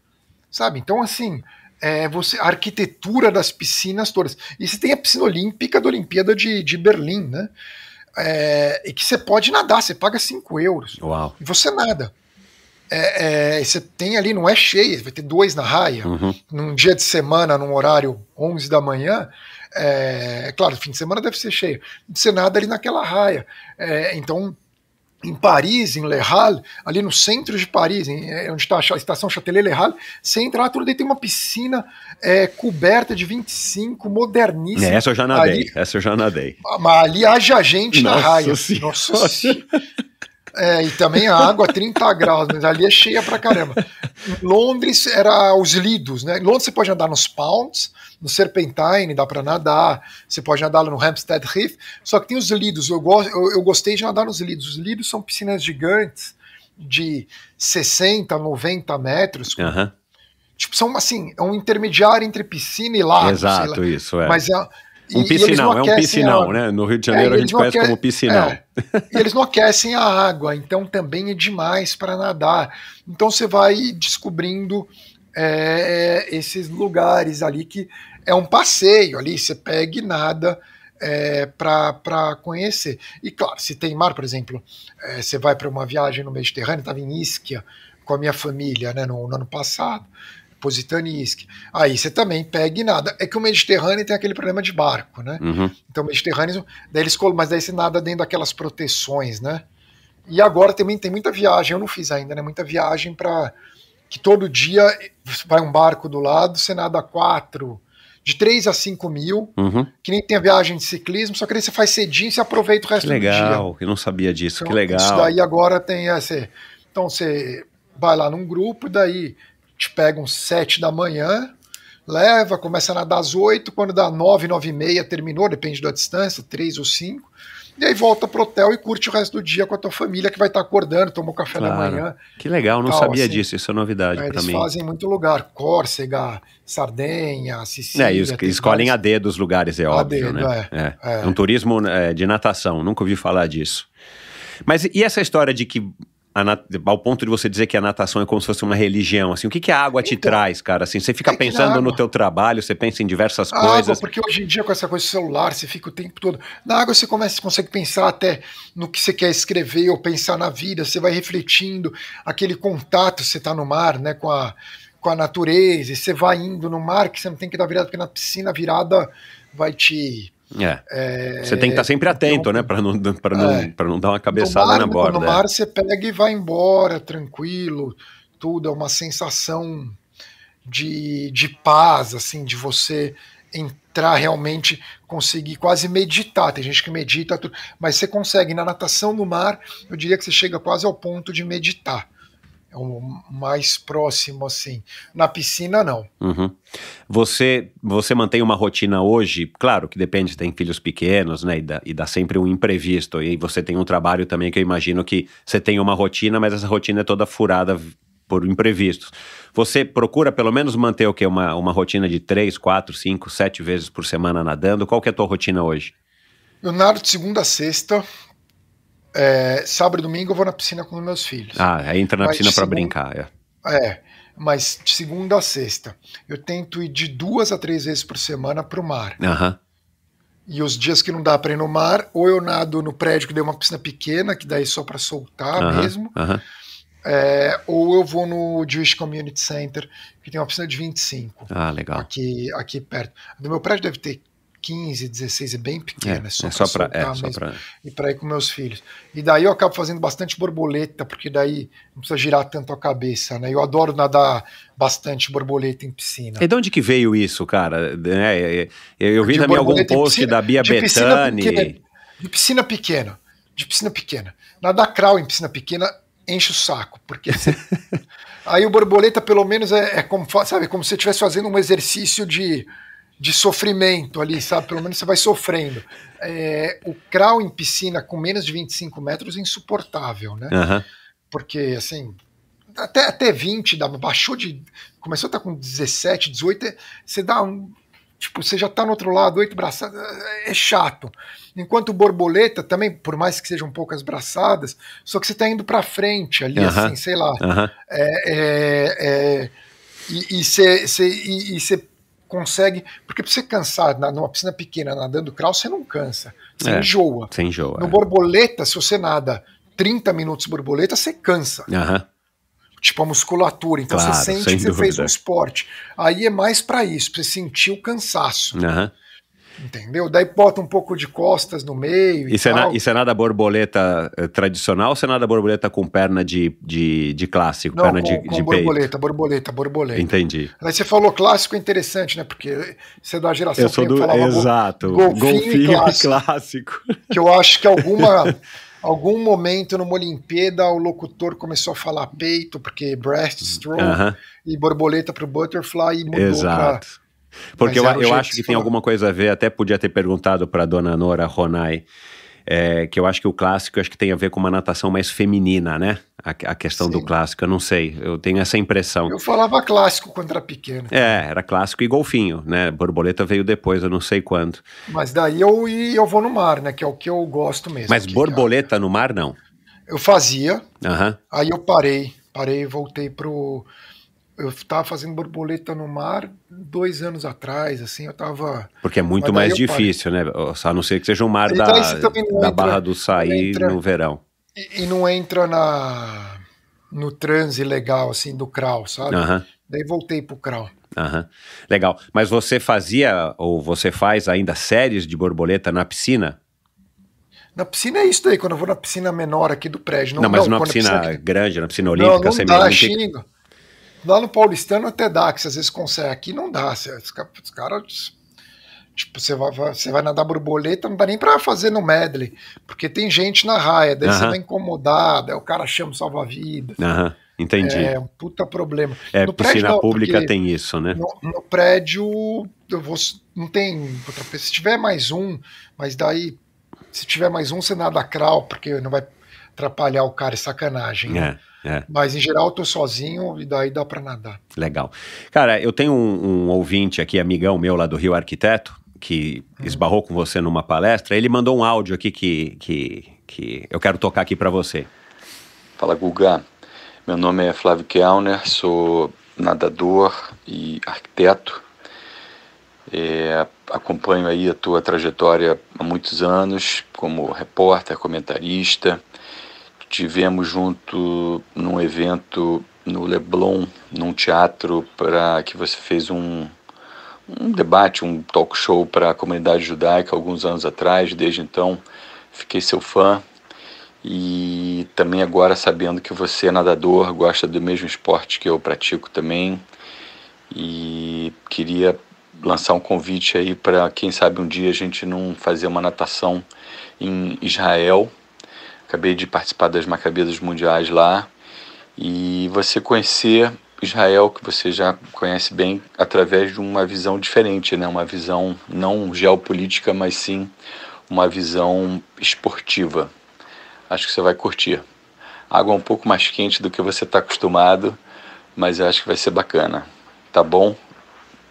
sabe? Então, assim, é, você, a arquitetura das piscinas todas. E você tem a piscina olímpica da Olimpíada de, de Berlim, né? É, e que você pode nadar, você paga 5 euros. Uau. E você nada. É, é você tem ali, não é cheia, vai ter dois na raia. Uhum. Num dia de semana, num horário 11 da manhã, é, claro, fim de semana deve ser cheio. Você nada ali naquela raia. É, então, em Paris, em Le Halle, ali no centro de Paris, em, é, onde está a estação Châtelet-Le Halle, você entra lá, tudo daí tem uma piscina é, coberta de 25, moderníssima. É, essa eu já nadei, ali, essa eu já nadei. Ah, mas ali haja gente Nossa na raia. Senhora. Nossa senhora. É, e também a água 30 graus, mas ali é cheia pra caramba. Londres era os lidos, né? Em Londres você pode andar nos pounds, no Serpentine dá para nadar, você pode nadar no Hampstead Reef, só que tem os lidos, eu, go, eu, eu gostei de nadar nos lidos, os lidos são piscinas gigantes de 60, 90 metros, uhum. tipo, são assim, é um intermediário entre piscina e lago, Exato, isso, é. Mas é um piscinão, é um piscinão, né? No Rio de é, Janeiro é, a gente conhece como piscinão. É, e eles não aquecem a água, então também é demais para nadar. Então você vai descobrindo é, esses lugares ali que é um passeio ali, você pega e nada é, para conhecer. E claro, se tem mar, por exemplo, é, você vai para uma viagem no Mediterrâneo, estava em Ischia com a minha família né, no, no ano passado, Positano e Ischia. Aí você também pega e nada. É que o Mediterrâneo tem aquele problema de barco, né? Uhum. Então o Mediterrâneo, daí eles, mas daí você nada dentro daquelas proteções, né? E agora também tem muita viagem, eu não fiz ainda, né? Muita viagem para que todo dia vai um barco do lado, você nada quatro, de 3 a 5 mil, uhum. que nem tem a viagem de ciclismo, só que aí você faz cedinho e você aproveita o resto que legal, do dia. Legal, eu não sabia disso, então, que legal. Isso daí agora tem essa. Então você vai lá num grupo, daí te pega uns 7 da manhã, leva, começa a nadar às 8, quando dá 9, 9 e meia, terminou, depende da distância, 3 ou 5 e aí volta pro hotel e curte o resto do dia com a tua família que vai estar tá acordando, tomou café claro. da manhã. Que legal, não tal, sabia assim. disso, isso é novidade para mim. Eles fazem muito lugar, Córcega, Sardenha, Sicília. É, e escolhem a D dos lugares, é a óbvio, dedo, né? É, é. é, é um turismo né, de natação, nunca ouvi falar disso. Mas e essa história de que nat... ao ponto de você dizer que a natação é como se fosse uma religião, assim, o que, que a água te então, traz, cara? Assim, você fica é pensando no teu trabalho, você pensa em diversas a coisas. Água, porque hoje em dia com essa coisa do celular, você fica o tempo todo. Na água você começa, consegue pensar até no que você quer escrever ou pensar na vida, você vai refletindo aquele contato, você está no mar, né, com a com a natureza, e você vai indo no mar que você não tem que dar virada, porque na piscina virada vai te é. é. Você tem que estar tá sempre atento, então, né? Para não, não, é. não dar uma cabeçada mar, na borda. No é. mar é. você pega e vai embora, tranquilo, tudo. É uma sensação de, de paz, assim, de você entrar realmente, conseguir quase meditar. Tem gente que medita, mas você consegue. Na natação no mar, eu diria que você chega quase ao ponto de meditar é o mais próximo assim. Na piscina não. Uhum. Você você mantém uma rotina hoje? Claro que depende, tem filhos pequenos, né? E dá, e dá sempre um imprevisto. E você tem um trabalho também que eu imagino que você tem uma rotina, mas essa rotina é toda furada por imprevistos. Você procura pelo menos manter o quê? Uma, uma rotina de três, quatro, cinco, sete vezes por semana nadando? Qual que é a tua rotina hoje? Eu nado de segunda a sexta, é, sábado e domingo eu vou na piscina com meus filhos. Ah, aí entra na mas piscina para brincar. É. é, mas de segunda a sexta. Eu tento ir de duas a três vezes por semana para o mar. Aham. Uhum. E os dias que não dá para ir no mar, ou eu nado no prédio que deu uma piscina pequena, que daí é só para soltar uhum, mesmo. Uhum. É, ou eu vou no Jewish Community Center, que tem uma piscina de 25. Ah, legal. Aqui, aqui perto. Do meu prédio deve ter 15, 16, é bem pequena, é, só, é só para é, pra... e para ir com meus filhos. E daí eu acabo fazendo bastante borboleta, porque daí não precisa girar tanto a cabeça, né? Eu adoro nadar bastante borboleta em piscina. E de onde que veio isso, cara? É, eu, é, é, eu vi também algum post piscina, da Bia Betani. de piscina pequena, de piscina pequena. Nadar crawl em piscina pequena enche o saco, porque [LAUGHS] aí o borboleta pelo menos é, é como sabe, como se estivesse fazendo um exercício de de sofrimento ali, sabe? Pelo menos você vai sofrendo. É, o crawl em piscina com menos de 25 metros é insuportável, né? Uhum. Porque, assim, até, até 20, dá, baixou de. Começou a estar tá com 17, 18, é, você dá um. Tipo, você já está no outro lado, oito braçadas, é, é chato. Enquanto borboleta também, por mais que sejam poucas braçadas, só que você está indo para frente ali, assim, sei lá. Uhum. É, é, e você consegue. Porque pra você cansar na, numa piscina pequena nadando crawl, você não cansa. Você é, enjoa. Você enjoa. No é. borboleta, se você nada 30 minutos borboleta, você cansa. Uhum. Tipo a musculatura. Então claro, você sente que dúvida. você fez um esporte. Aí é mais para isso, para você sentir o cansaço. Uhum. Entendeu? Daí bota um pouco de costas no meio. Isso, é, isso é nada borboleta eh, tradicional ou isso é nada borboleta com perna de, de, de clássico? Não, perna com, de, com de borboleta, peito. borboleta, borboleta. Entendi. Aí você falou clássico é interessante, né? Porque você é da geração eu sou do, falava Exato. Golfinho, golfinho clássico, clássico. Que eu acho que alguma. [LAUGHS] algum momento numa Olimpíada o locutor começou a falar peito, porque breaststroke uh -huh. e borboleta para o butterfly e mudou para porque eu, é eu acho que tem alguma coisa a ver, até podia ter perguntado para dona Nora Ronai, é, que eu acho que o clássico acho que tem a ver com uma natação mais feminina, né? A, a questão Sim. do clássico, eu não sei, eu tenho essa impressão. Eu falava clássico quando era pequeno. É, era clássico e golfinho, né? Borboleta veio depois, eu não sei quando. Mas daí eu, eu vou no mar, né? Que é o que eu gosto mesmo. Mas é borboleta no mar, não? Eu fazia, uhum. aí eu parei, parei e voltei pro eu estava fazendo borboleta no mar dois anos atrás, assim, eu estava... Porque é muito mais difícil, né? A não ser que seja um mar então, da, da entra, Barra do Saí entra, no verão. E, e, não entra na, no transe legal, assim, do crawl, sabe? Daí voltei pro crawl. Uhum. Legal. Mas você fazia ou você faz ainda séries de borboleta na piscina? Na piscina é isso daí, quando eu vou na piscina menor aqui do prédio. Não, não mas não, numa piscina, piscina, grande, na piscina olímpica, não, não você dá, me... Lá no Paulistano até dá, que às vezes consegue. Aqui não dá. Os caras. Tipo, você vai, você vai nadar borboleta, não dá nem pra fazer no medley, porque tem gente na raia, daí uhum. você vai tá incomodar, daí o cara chama salva-vida. Uhum. Entendi. É um puta problema. É, no piscina prédio, não, pública tem isso, né? No, no, prédio, eu vou, não tem. Se tiver mais um, mas daí, se tiver mais um, você nada crawl, porque não vai atrapalhar o cara, é sacanagem. Né? É, né? é. Mas em geral eu tô sozinho e daí dá para nadar. Legal. Cara, eu tenho um, um, ouvinte aqui, amigão meu lá do Rio Arquiteto, que hum. esbarrou com você numa palestra. Ele mandou um áudio aqui que, que, que eu quero tocar aqui para você. Fala, Guga. Meu nome é Flávio Kellner, sou nadador e arquiteto. É, acompanho aí a tua trajetória há muitos anos como repórter, comentarista, Tivemos junto num evento no Leblon, num teatro para que você fez um, um debate, um talk show para a comunidade judaica alguns anos atrás. Desde então, fiquei seu fã. E também agora sabendo que você é nadador, gosta do mesmo esporte que eu pratico também. E queria lançar um convite aí para quem sabe um dia a gente não fazer uma natação em Israel Acabei de participar das Macabedas Mundiais lá e você conhecer Israel, que você já conhece bem, através de uma visão diferente, né? uma visão não geopolítica, mas sim uma visão esportiva. Acho que você vai curtir. Água um pouco mais quente do que você está acostumado, mas eu acho que vai ser bacana. Tá bom?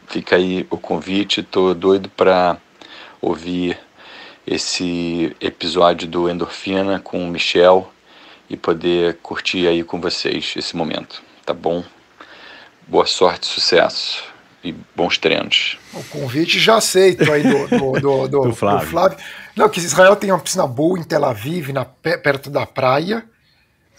Fica aí o convite. Tô doido para ouvir esse episódio do Endorfina com o Michel e poder curtir aí com vocês esse momento, tá bom? Boa sorte, sucesso e bons treinos. O convite já aceito aí do, do, do, do, [LAUGHS] do Flávio. do Flávio. Não, que Israel tem uma piscina boa em Tel Aviv, na, perto da praia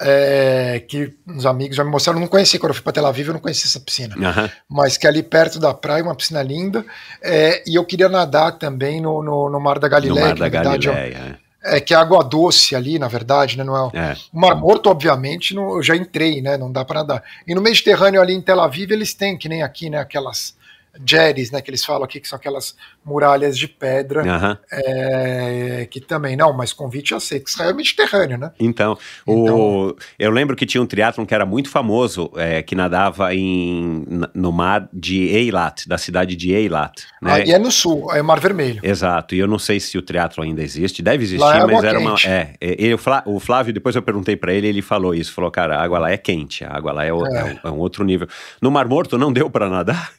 é, que uns amigos já me mostraram, eu não conheci quando eu fui para Tel Aviv, eu não conheci essa piscina, uhum. mas que ali perto da praia, uma piscina linda, é, e eu queria nadar também no, no, no Mar da Galileia. No Mar da é Galileia, é, é. é, que é água doce ali, na verdade, né? Não é, é. O Mar Morto, obviamente, não, eu já entrei, né? Não dá para nadar. E no Mediterrâneo ali em Tel Aviv eles têm, que nem aqui, né? Aquelas jerrys, né, que eles falam aqui, que são aquelas muralhas de pedra, uhum. é, que também, não, mas convite que Israel é Mediterrâneo, né? Então, o, então, eu lembro que tinha um triatlon que era muito famoso, é, que nadava em, no mar de Eilat, da cidade de Eilat. Né? Ah, e é no sul, é Mar Vermelho. Exato, e eu não sei se o triatlon ainda existe, deve existir, lá é mas era quente. uma... É, ele, o Flávio, depois eu perguntei para ele, ele falou isso, falou, cara, a água lá é quente, a água lá é, é. É, é um outro nível. No Mar Morto não deu para nadar?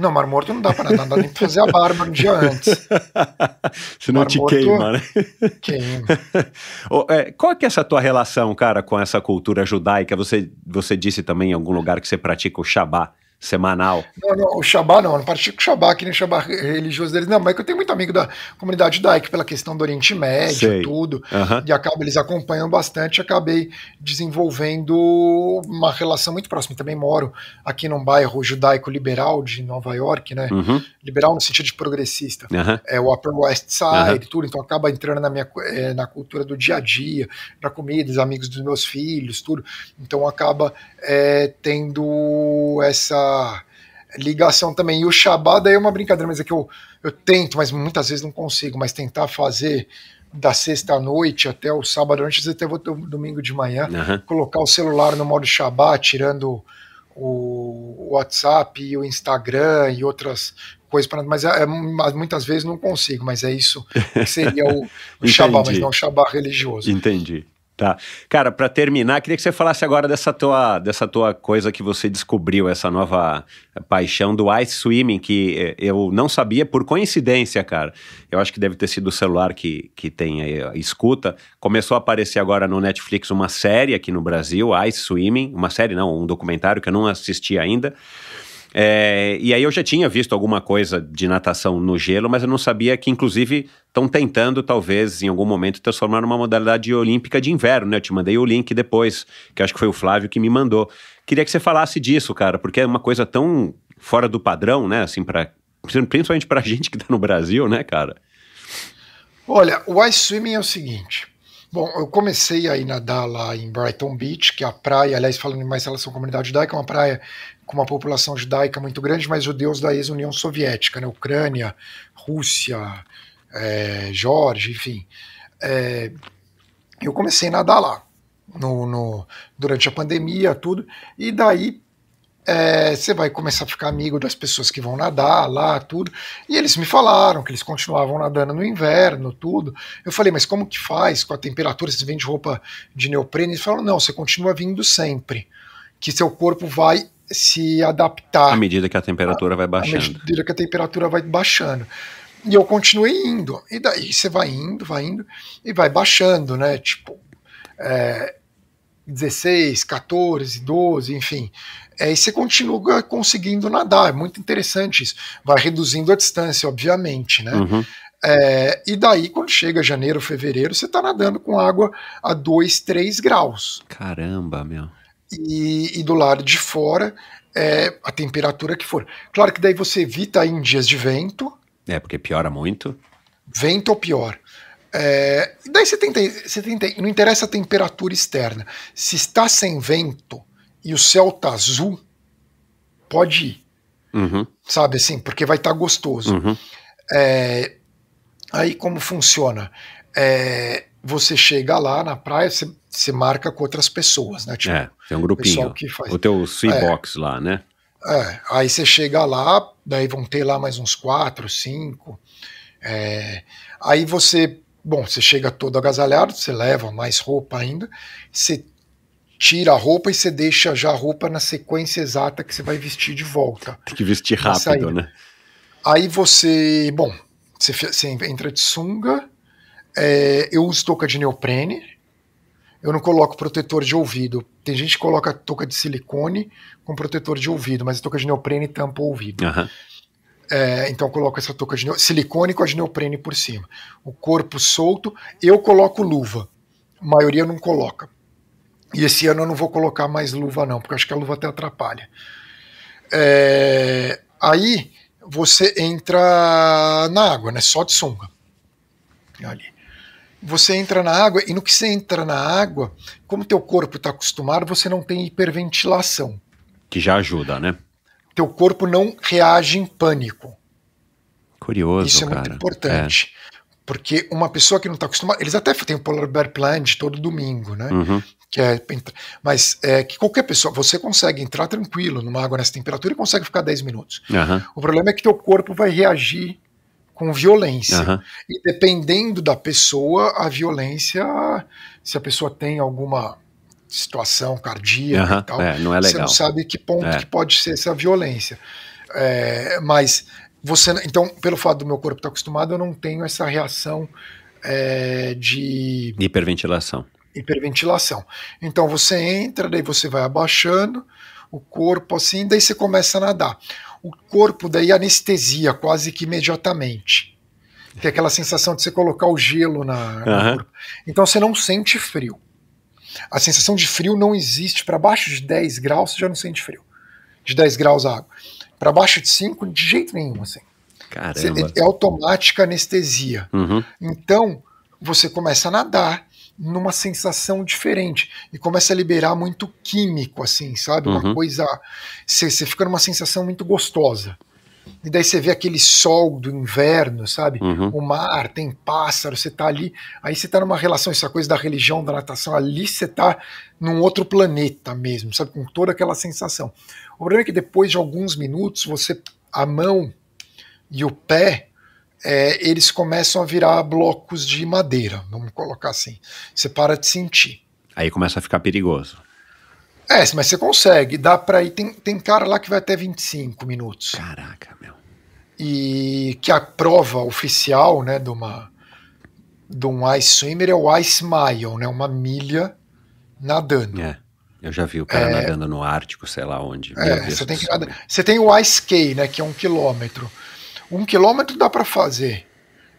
Não, Mar Morto não dá pra nada. nem pra fazer a barba no dia antes. [LAUGHS] Senão Mar te Morto, queima, né? Queima. oh, [LAUGHS] é, qual é, que é essa tua relação, cara, com essa cultura judaica? Você, você disse também em algum lugar que você pratica o Shabat semanal. Não, não, o Shabá não, eu não com o Shabá, que nem o Shabá religioso deles, não, mas é que eu tenho muito amigo da comunidade judaica pela questão do Oriente Médio e tudo, uhum. e acaba, eles acompanham bastante, acabei desenvolvendo uma relação muito próxima, também moro aqui num bairro judaico-liberal de Nova York, né, uhum. liberal no sentido de progressista, uhum. é o Upper West Side tudo, então acaba entrando na minha é, na cultura do dia a dia, na comida, dos amigos dos meus filhos, tudo, então acaba é, tendo essa ligação também. E o daí é uma brincadeira, mas é que eu, eu tento, mas muitas vezes não consigo, mas tentar fazer da sexta noite até o sábado, antes até vou domingo de manhã, uhum. colocar o celular no modo shabá tirando o WhatsApp e o Instagram e outras coisas para mas é, é, muitas vezes não consigo mas é isso que seria o, o [LAUGHS] Shabá mas não o Shabá religioso entendi Tá. Cara, para terminar, queria que você falasse agora dessa tua, dessa tua coisa que você descobriu, essa nova paixão do ice swimming, que eh, eu não sabia por coincidência, cara. Eu acho que deve ter sido o celular que, que tem aí, escuta. Começou a aparecer agora no Netflix uma série aqui no Brasil, Ice Swimming, uma série não, um documentário que eu não assisti ainda. É, e aí eu já tinha visto alguma coisa de natação no gelo, mas eu não sabia que, inclusive, estão tentando, talvez, em algum momento, transformar numa modalidade olímpica de inverno, né? Eu te mandei o link depois, que acho que foi o Flávio que me mandou. Queria que você falasse disso, cara, porque é uma coisa tão fora do padrão, né? Assim, pra, principalmente a [LAUGHS] gente que está no Brasil, né, cara? Olha, o ice swimming é o seguinte. Bom, eu comecei a nadar lá em Brighton Beach, que é a praia, aliás, falando mais relação à comunidade que é uma praia com uma população judaica muito grande, mas judeus da ex-União Soviética, né? Ucrânia, Rússia, é, Jorge, enfim. É, eu comecei a nadar lá no, no, durante a pandemia, tudo, e daí é, você é, vai começar a ficar amigo das pessoas que vão nadar lá, tudo. E eles me falaram que eles continuavam nadando no inverno, tudo. Eu falei, mas como que faz com a temperatura? Você vende roupa de neoprene? Eles falaram, não, você continua vindo sempre, que seu corpo vai se adaptar. À medida que a temperatura a, vai baixando. À medida que a temperatura vai baixando. E eu continuei indo. E daí você vai indo, vai indo e vai baixando, né? Tipo, é, 16, 14, 12, enfim. É, e você continua conseguindo nadar. É muito interessante isso. Vai reduzindo a distância, obviamente, né? Uhum. É, e daí, quando chega janeiro, fevereiro, você está nadando com água a 2, 3 graus. Caramba, meu e, e do lado de fora é, a temperatura que for. Claro que daí você evita em dias de vento. É, porque piora muito. Vento ou pior. É, daí você tenta, você tenta. Não interessa a temperatura externa. Se está sem vento e o céu tá azul, pode ir. Uhum. Sabe assim? Porque vai estar tá gostoso. Uhum. É, aí como funciona? É, você chega lá na praia, você, você marca com outras pessoas, né? Tipo, é. Tem um grupinho. Que faz. O teu C-Box é, lá, né? É, aí você chega lá, daí vão ter lá mais uns quatro, cinco. É, aí você, bom, você chega todo agasalhado, você leva mais roupa ainda, você tira a roupa e você deixa já a roupa na sequência exata que você vai vestir de volta. Tem que vestir rápido, né? Aí você, bom, você, você entra de sunga, é, eu uso touca de neoprene, eu não coloco protetor de ouvido. Tem gente que coloca touca de silicone com protetor de ouvido, mas a touca de neoprene tampa o ouvido. Uhum. É, então eu coloco essa touca de silicone com a de neoprene por cima. O corpo solto, eu coloco luva. A maioria não coloca. E esse ano eu não vou colocar mais luva, não, porque eu acho que a luva até atrapalha. É, aí você entra na água, né? Só de sunga. Ali você entra na água e no que você entra na água, como teu corpo está acostumado, você não tem hiperventilação. Que já ajuda, né? Teu corpo não reage em pânico. Curioso, Isso é cara. muito importante. É. Porque uma pessoa que não está acostumada, eles até têm o Polar Bear Plunge todo domingo, né? Uhum. Que é, mas é que qualquer pessoa, você consegue entrar tranquilo numa água nessa temperatura e consegue ficar 10 minutos. Uhum. O problema é que teu corpo vai reagir com violência. Uhum. E dependendo da pessoa, a violência, se a pessoa tem alguma situação cardíaca uhum. e tal, é, não é você não sabe que ponto é. que pode ser essa violência. É, mas você, então, pelo fato do meu corpo estar tá acostumado, eu não tenho essa reação é, de hiperventilação. Hiperventilação. Então você entra, daí você vai abaixando o corpo assim, daí você começa a nadar o corpo daí anestesia quase que imediatamente. tem aquela sensação de você colocar o gelo na, uhum. no corpo. Então você não sente frio. A sensação de frio não existe. Para baixo de 10 graus, você já não sente frio. De 10 graus a água. Para baixo de 5, de jeito nenhum, assim. Caramba. Você, é automática anestesia. Uhum. Então, você começa a nadar, numa sensação diferente e começa a liberar muito químico, assim, sabe? Uma uhum. coisa. Você fica numa sensação muito gostosa. E daí você vê aquele sol do inverno, sabe? Uhum. O mar, tem pássaro, você tá ali. Aí você tá numa relação, essa coisa da religião, da natação, ali você tá num outro planeta mesmo, sabe? Com toda aquela sensação. O problema é que depois de alguns minutos, você. A mão e o pé é, eles começam a virar blocos de madeira, vamos colocar assim. Você para de sentir. Aí começa a ficar perigoso. É, mas você consegue, dá pra ir. Tem, tem cara lá que vai até 25 minutos. Caraca, meu. E que a prova oficial, né, de uma. De um Ice Swimmer é o Ice Mile, né? Uma milha nadando. É. Eu já vi o cara é, nadando no Ártico, sei lá onde. É, você, tem que, você, tem o Ice K, né? Que é um quilômetro. Um quilômetro dá para fazer.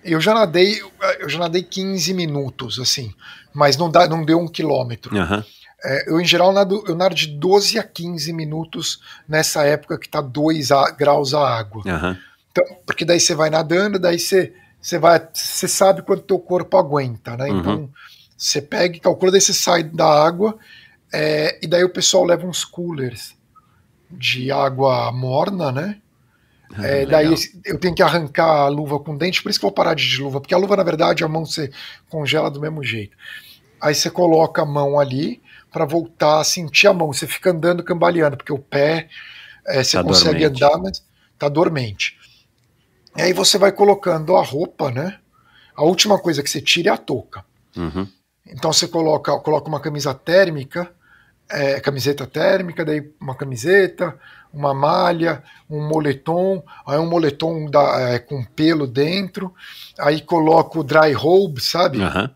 Eu já nadei, eu já nadei 15 minutos, assim, mas não, dá, não deu um quilômetro. Uhum. É, eu, em geral, nado, eu nado de 12 a 15 minutos nessa época que tá 2 graus a água. Uhum. Então, porque daí você vai nadando, daí você, você vai. Você sabe quanto teu corpo aguenta, né? Então, uhum. Então você pega e calcula, daí você sai da água, é, e daí o pessoal leva uns coolers de água morna, né? É, é, daí eu tenho que arrancar a luva com o dente, por isso que eu vou parar de luva, porque a luva, na verdade, a mão você congela do mesmo jeito. Aí você coloca a mão ali para voltar a sentir a mão. Você fica andando cambaleando, porque o pé é, você tá consegue dormente. andar, mas tá dormente. E aí você vai colocando a roupa, né? A última coisa que você tira é a touca. Uhum. Então você coloca, coloca uma camisa térmica é, camiseta térmica, daí uma camiseta, uma malha, um moletom, aí um moletom da, é, com pelo dentro, aí coloco o dry robe, sabe? Uhum.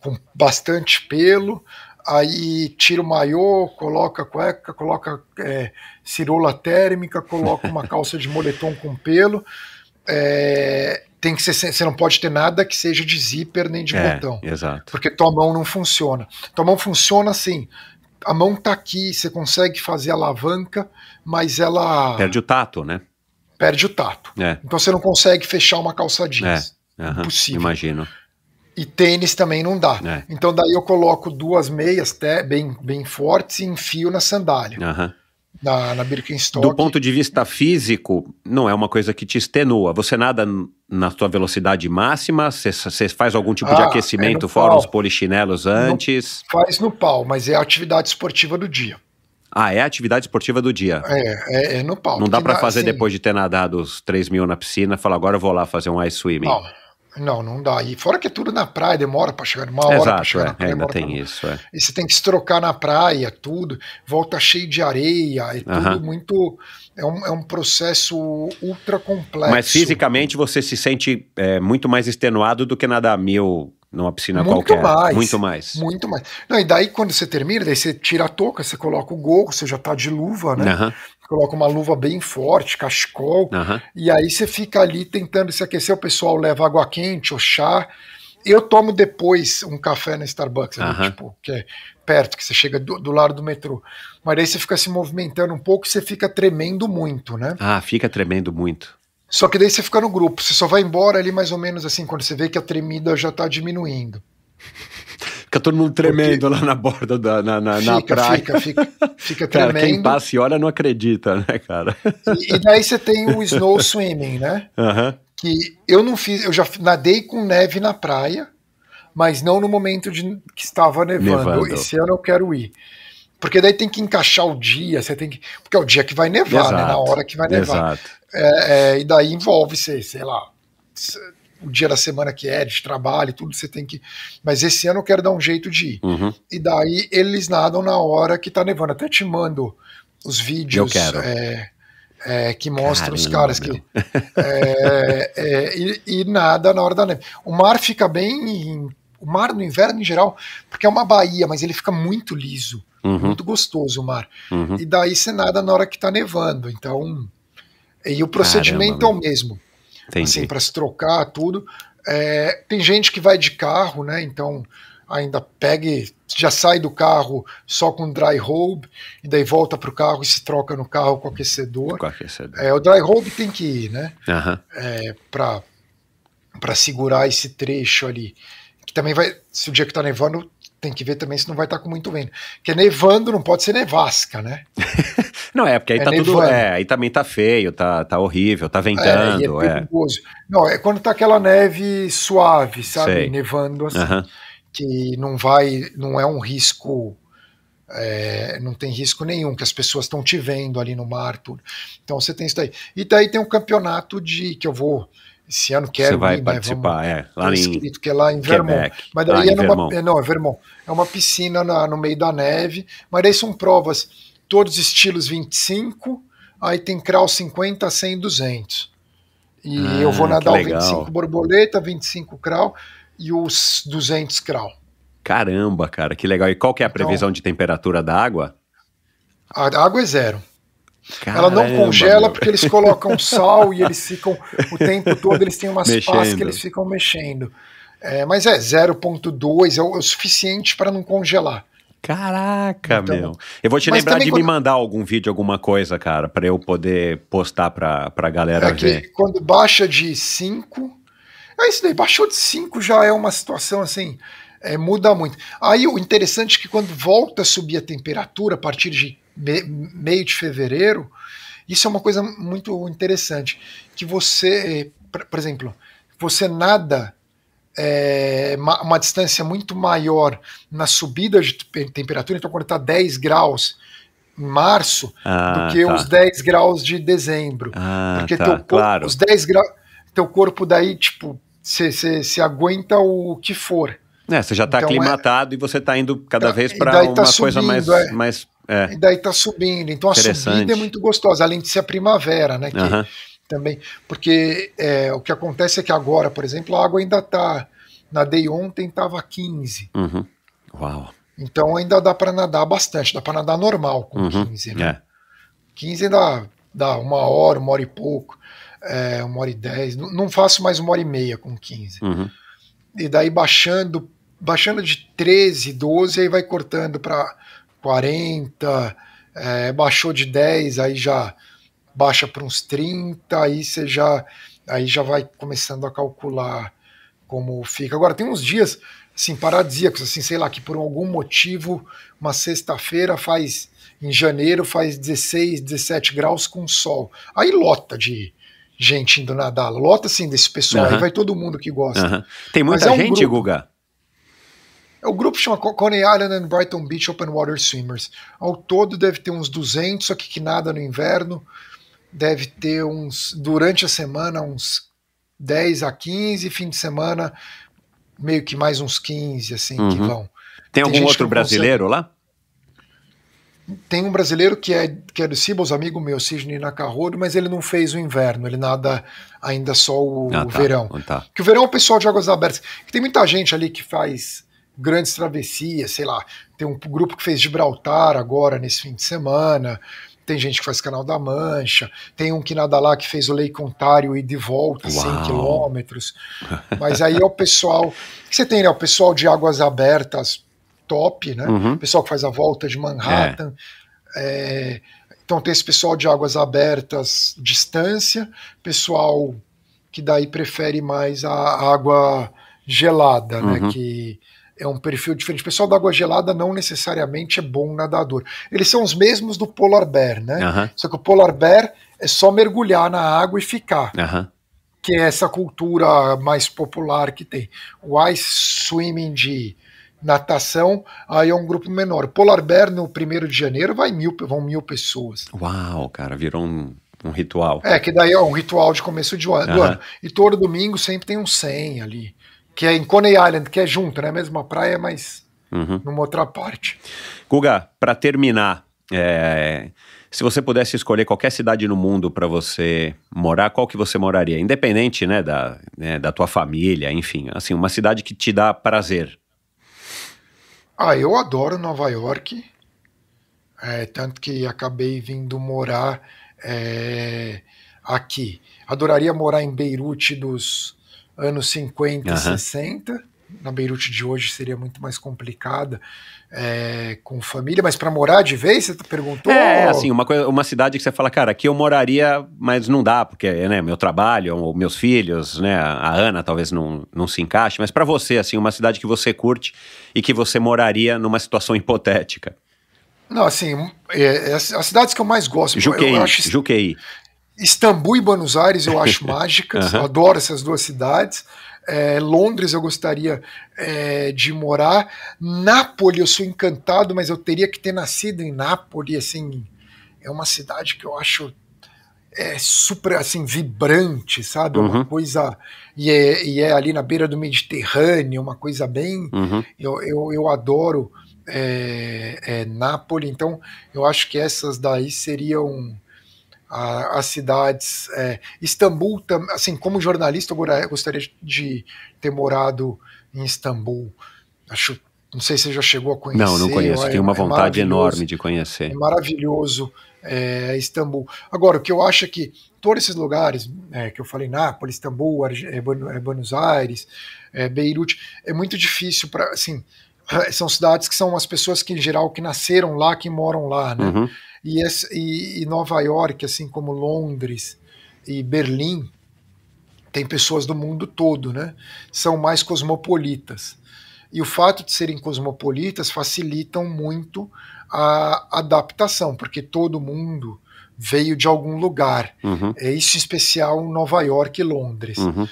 Com bastante pelo, aí tiro o maiô, coloca cueca, coloca é, cirola térmica, coloca uma [LAUGHS] calça de moletom com pelo. É, tem que ser, você não pode ter nada que seja de zíper nem de é, botão. Exato. Porque tua mão não funciona. Tua mão funciona assim a mão tá aqui, você consegue fazer alavanca, mas ela. Perde o tato, né? Perde o tato. É. Então você não consegue fechar uma calça jeans. É. Uhum. Impossível. Imagino. E tênis também não dá. É. Então daí eu coloco duas meias bem, bem fortes e enfio na sandália. Uhum na, na Birkenstock. Do ponto de vista físico, não é uma coisa que te extenua. Você nada na sua velocidade máxima? Você faz algum tipo ah, de é aquecimento, é fora os polichinelos antes? faz no pau, mas é a atividade esportiva do dia. Ah, é a atividade esportiva do dia. É, é, é no pau. Não dá para fazer assim, depois de ter nadado os 3 mil na piscina, falar agora eu vou lá fazer um ice swimming. Não, não, não dá. E fora que é tudo na praia, demora para chegar, uma hora Exato, chegar é, na praia. Ainda tem pra... isso. É. E você tem que se trocar na praia, tudo, volta cheio de areia, é tudo uh -huh. muito. É um, é um processo ultra complexo. Mas fisicamente você se sente é, muito mais extenuado do que nadar mil numa piscina muito qualquer. Mais, muito mais. Muito mais. Não, e daí quando você termina, daí você tira a touca, você coloca o gorro, você já tá de luva, né? Uhum. Coloca uma luva bem forte, cachecol, uhum. e aí você fica ali tentando se aquecer, o pessoal leva água quente ou chá. Eu tomo depois um café na Starbucks, uhum. né, tipo, que é perto, que você chega do, do lado do metrô. Mas aí você fica se movimentando um pouco, e você fica tremendo muito, né? Ah, fica tremendo muito. Só que daí você fica no grupo, você só vai embora ali mais ou menos assim, quando você vê que a tremida já tá diminuindo. Fica todo mundo tremendo Porque... lá na borda da na, na, fica, na praia. Fica, fica, fica [LAUGHS] cara, tremendo. Quem passa e olha não acredita, né, cara? E, e daí você tem o snow swimming, né? Uhum. Que eu não fiz, eu já nadei com neve na praia, mas não no momento de, que estava nevando. nevando. Esse ano eu quero ir. Porque daí tem que encaixar o dia, você tem que. Porque é o dia que vai nevar, exato, né? Na hora que vai nevar. Exato. É, é, e daí envolve ser, sei lá, o dia da semana que é, de trabalho, tudo você tem que. Mas esse ano eu quero dar um jeito de ir. Uhum. E daí eles nadam na hora que tá nevando. Até te mando os vídeos. É, é, que mostram os caras que. [LAUGHS] É, é, e, e nada na hora da neve. O mar fica bem o mar no inverno em geral, porque é uma baía, mas ele fica muito liso, uhum. muito gostoso o mar. Uhum. E daí você nada na hora que tá nevando. Então, e o procedimento Caramba, é o mesmo. Entendi. Assim, para se trocar, tudo. É, tem gente que vai de carro, né? Então ainda e já sai do carro só com dry robe e daí volta para o carro e se troca no carro com aquecedor. Com aquecedor. É, o dry robe tem que ir, né? Uhum. É, para segurar esse trecho ali. Que também vai, se o dia que tá nevando, tem que ver também se não vai estar tá com muito vento. Porque nevando não pode ser nevasca, né? [LAUGHS] Não, é, porque aí é tá nevando. tudo. É, aí também tá feio, tá, tá horrível, tá é, é ventando. É, é perigoso. É. Não, é quando tá aquela neve suave, sabe? Sei. Nevando assim. Uhum. Que não vai. Não é um risco. É, não tem risco nenhum, que as pessoas estão te vendo ali no mar, tudo. Então você tem isso daí. E daí tem um campeonato de que eu vou. Esse ano quero. Você vai ir, né? participar, vamos, é. Lá em escrito, que é lá em Vermont. Quebec. Mas daí é numa. Vermont. É, não, é Vermont. É uma piscina na, no meio da neve, mas daí são provas todos estilos 25, aí tem crawl 50, 100, 200. E ah, eu vou nadar o 25 borboleta, 25 crawl e os 200 crawl. Caramba, cara, que legal. E qual que é a então previsão então, de temperatura da água? A água é zero. Caramba, Ela não congela meu. porque eles colocam [LAUGHS] sal e eles ficam o tempo todo, eles têm umas mexendo. pás que eles ficam mexendo. É, mas é 0,2 é o suficiente para não congelar. Caraca, então, meu. Eu vou te lembrar de quando... me mandar algum vídeo, alguma coisa, cara, para eu poder postar pra, pra galera é ver. quando baixa de 5. É isso daí, baixou de 5 já é uma situação assim. É, muda muito. Aí o interessante é que quando volta a subir a temperatura a partir de me, meio de fevereiro, isso é uma coisa muito interessante. Que você, eh, por exemplo, você nada é, uma, uma, distância muito maior na subida de temperatura, então quando está 10 graus em março, ah, do que tá. os 10 graus de dezembro. Ah, porque tá, corpo, claro. os 10 teu corpo daí, tipo, você aguenta o que for. É, você já está então, é aclimatado é, e você está indo cada tá, vez para tá uma coisa mais, é. mais é. E daí tá subindo. Então a subida é muito gostosa, além de ser a primavera, né? Que, uh -huh também, porque é, o que acontece é que agora, por exemplo, a água ainda está. Na Day ontem estava 15. Uhum. Uau. Então ainda dá para nadar bastante, dá para nadar normal com uhum. 15, né? É. 15 dá, dá uma hora, uma hora e pouco, é, uma hora e dez. Não, não, faço mais uma hora e meia com 15. Uhum. E daí baixando, baixando de 13, 12, aí vai cortando para 40, é, baixou de 10, aí já baixa para uns 30, aí você já aí já vai começando a calcular como fica. Agora tem uns dias assim paradisíacos, assim, sei lá, que por algum motivo uma sexta-feira faz em janeiro faz 16, 17 graus com sol. Aí lota de gente indo nadar, lota assim desse pessoal, uhum. aí vai todo mundo que gosta. Uhum. Tem muita é um gente, grupo, Guga. É o grupo chama Coney Island and Brighton Beach Open Water Swimmers. Ao todo deve ter uns 200 aqui que nada no inverno deve ter uns, durante a semana, uns 10 a 15, fim de semana, meio que mais uns 15, assim, uhum. que vão. Tem, tem algum outro brasileiro consegue... lá? Tem um brasileiro que é, que é do Cibos, amigo meu, Sidney Nakahodo, mas ele não fez o inverno, ele nada ainda só o, ah, tá, verão. Ah, tá. Que o verão é o pessoal de águas abertas. Que tem muita gente ali que faz grandes travessias, sei lá, tem um grupo que fez Gibraltar agora nesse fim de semana. Tem gente que faz Canal da Mancha, tem um que nada lá que fez o Lei Contário e de volta Uau. 100 quilômetros. [LAUGHS] Mas aí é o pessoal. que você tem, né? O pessoal de águas abertas top, né? Uhum. O pessoal que faz a volta de Manhattan. É. É, então tem esse pessoal de águas abertas, distância, pessoal que daí prefere mais a água gelada, né? uhum. né? Que, é um perfil diferente. O pessoal da água gelada não necessariamente é bom nadador. Eles são os mesmos do polar bear, né? Só que o polar bear é só mergulhar na água e ficar. Que é essa cultura mais popular que tem. O ice swimming de natação, aí é um grupo menor. Polar Bear, no primeiro de janeiro, vai mil, vão mil pessoas. Uau, cara, virou um, um ritual. É, que daí é um ritual de começo de ano, do ano. E todo domingo sempre tem um 100 ali que é em Coney Island, que é junto, né? Mesma praia, mas uhum. numa outra parte. Guga, para terminar, é, se você pudesse escolher qualquer cidade no mundo para você morar, qual que você moraria? Independente, né, da, né, da tua família, enfim, assim, uma cidade que te dá prazer. Ah, eu adoro Nova York, é, tanto que acabei vindo morar é, aqui. Adoraria morar em Beirute dos anos 50 uhum. 60. Na Beirute de hoje seria muito mais complicada é, com família, mas para morar de vez, você perguntou? É, assim, uma, coisa, uma cidade que você fala, cara, aqui eu moraria, mas não dá, porque né, meu trabalho, meus filhos, né, a Ana talvez não, não se encaixe, mas para você, assim, uma cidade que você curte e que você moraria numa situação hipotética. Não, assim, é, é, as cidades que eu mais gosto. Juquei, eu acho, Juquei. Istambul e Buenos Aires eu acho [LAUGHS] mágicas, uhum. adoro essas duas cidades. É, Londres eu gostaria é, de morar. Nápoles eu sou encantado, mas eu teria que ter nascido em Nápoles, assim, é uma cidade que eu acho é super assim vibrante, sabe? É uhum. Uma coisa e é, e é, ali na beira do Mediterrâneo, uma coisa bem. Uhum. Eu, eu, eu, adoro é, é, Nápoles, então eu acho que essas daí seriam as cidades. É, Istambul, assim, como jornalista, eu gostaria de ter morado em Istambul. Acho, não sei se você já chegou a conhecer. Não, não conheço. É, Tenho uma é vontade é enorme de conhecer. É maravilhoso é, Istambul. Agora, o que eu acho é que todos esses lugares é, que eu falei, Nápoles, Istambul, Buenos Aires, Beirute, é muito difícil para, assim, são cidades que são as pessoas que em geral que nasceram lá, que moram lá, né? Uhum. E, esse, e, e Nova York, assim como Londres e Berlim, tem pessoas do mundo todo, né? São mais cosmopolitas. E o fato de serem cosmopolitas facilitam muito a adaptação, porque todo mundo veio de algum lugar. Uhum. É isso em especial Nova York e Londres. Uhum.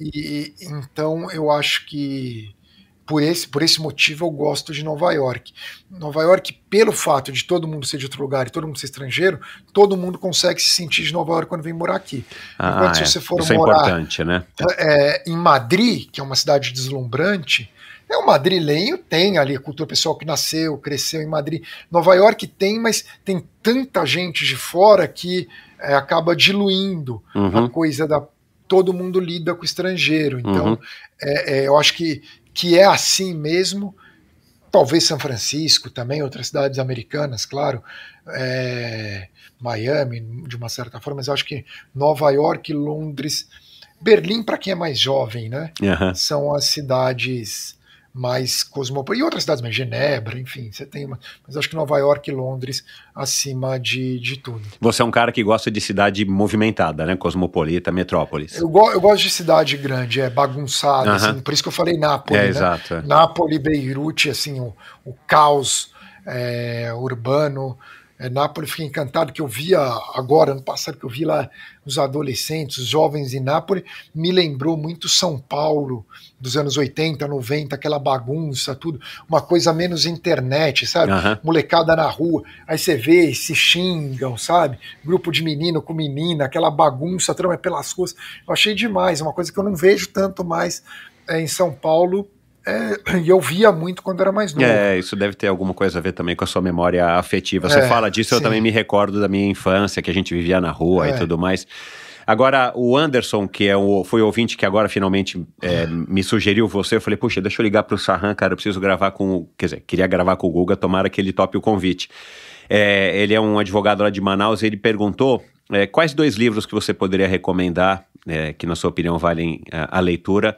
E então eu acho que por esse, por esse motivo eu gosto de Nova York. Nova York, pelo fato de todo mundo ser de outro lugar e todo mundo ser estrangeiro, todo mundo consegue se sentir de Nova York quando vem morar aqui. Ah, Enquanto é. se você for Isso é morar né? é né? é, em Madrid, que é uma cidade deslumbrante, é o madrilenho tem ali a cultura pessoal que nasceu, cresceu em Madrid. Nova York tem, mas tem tanta gente de fora que é, acaba diluindo uhum. a coisa da todo mundo lida com estrangeiro. Então, uhum. é, é, eu acho que que é assim mesmo, talvez São Francisco, também outras cidades americanas, claro, é, Miami, de uma certa forma, mas acho que Nova York, Londres, Berlim, para quem é mais jovem, né? Uhum. São as cidades mais cosmopolita. E outras cidades, mas Genebra, enfim, você tem uma. Mas acho que Nova York e Londres acima de, de tudo. Você é um cara que gosta de cidade movimentada, né? Cosmopolita, metrópolis. Eu, go eu gosto de cidade grande, é bagunçada, uh -huh. assim, por isso que eu falei Nápoles. É, né? exato. Nápoles, Beirute, assim, o, o caos é, urbano. É, Nápoles, fiquei encantado que eu via agora, ano passado, que eu vi lá os adolescentes, os jovens em Nápoles, me lembrou muito São Paulo dos anos 80, 90, aquela bagunça, tudo, uma coisa menos internet, sabe? Uhum. Molecada na rua, aí você vê, se xingam, sabe? Grupo de menino com menina, aquela bagunça, trama pelas ruas. Eu achei demais, é uma coisa que eu não vejo tanto mais é, em São Paulo é, e eu via muito quando era mais novo. É, isso deve ter alguma coisa a ver também com a sua memória afetiva. Você é, fala disso, sim. eu também me recordo da minha infância, que a gente vivia na rua é. e tudo mais. Agora, o Anderson, que é o, foi o ouvinte que agora finalmente é, me sugeriu você, eu falei, puxa, deixa eu ligar para o Sarran, cara, eu preciso gravar com o. Quer dizer, queria gravar com o Guga, tomara que ele tope o convite. É, ele é um advogado lá de Manaus e ele perguntou é, quais dois livros que você poderia recomendar, é, que na sua opinião valem a, a leitura.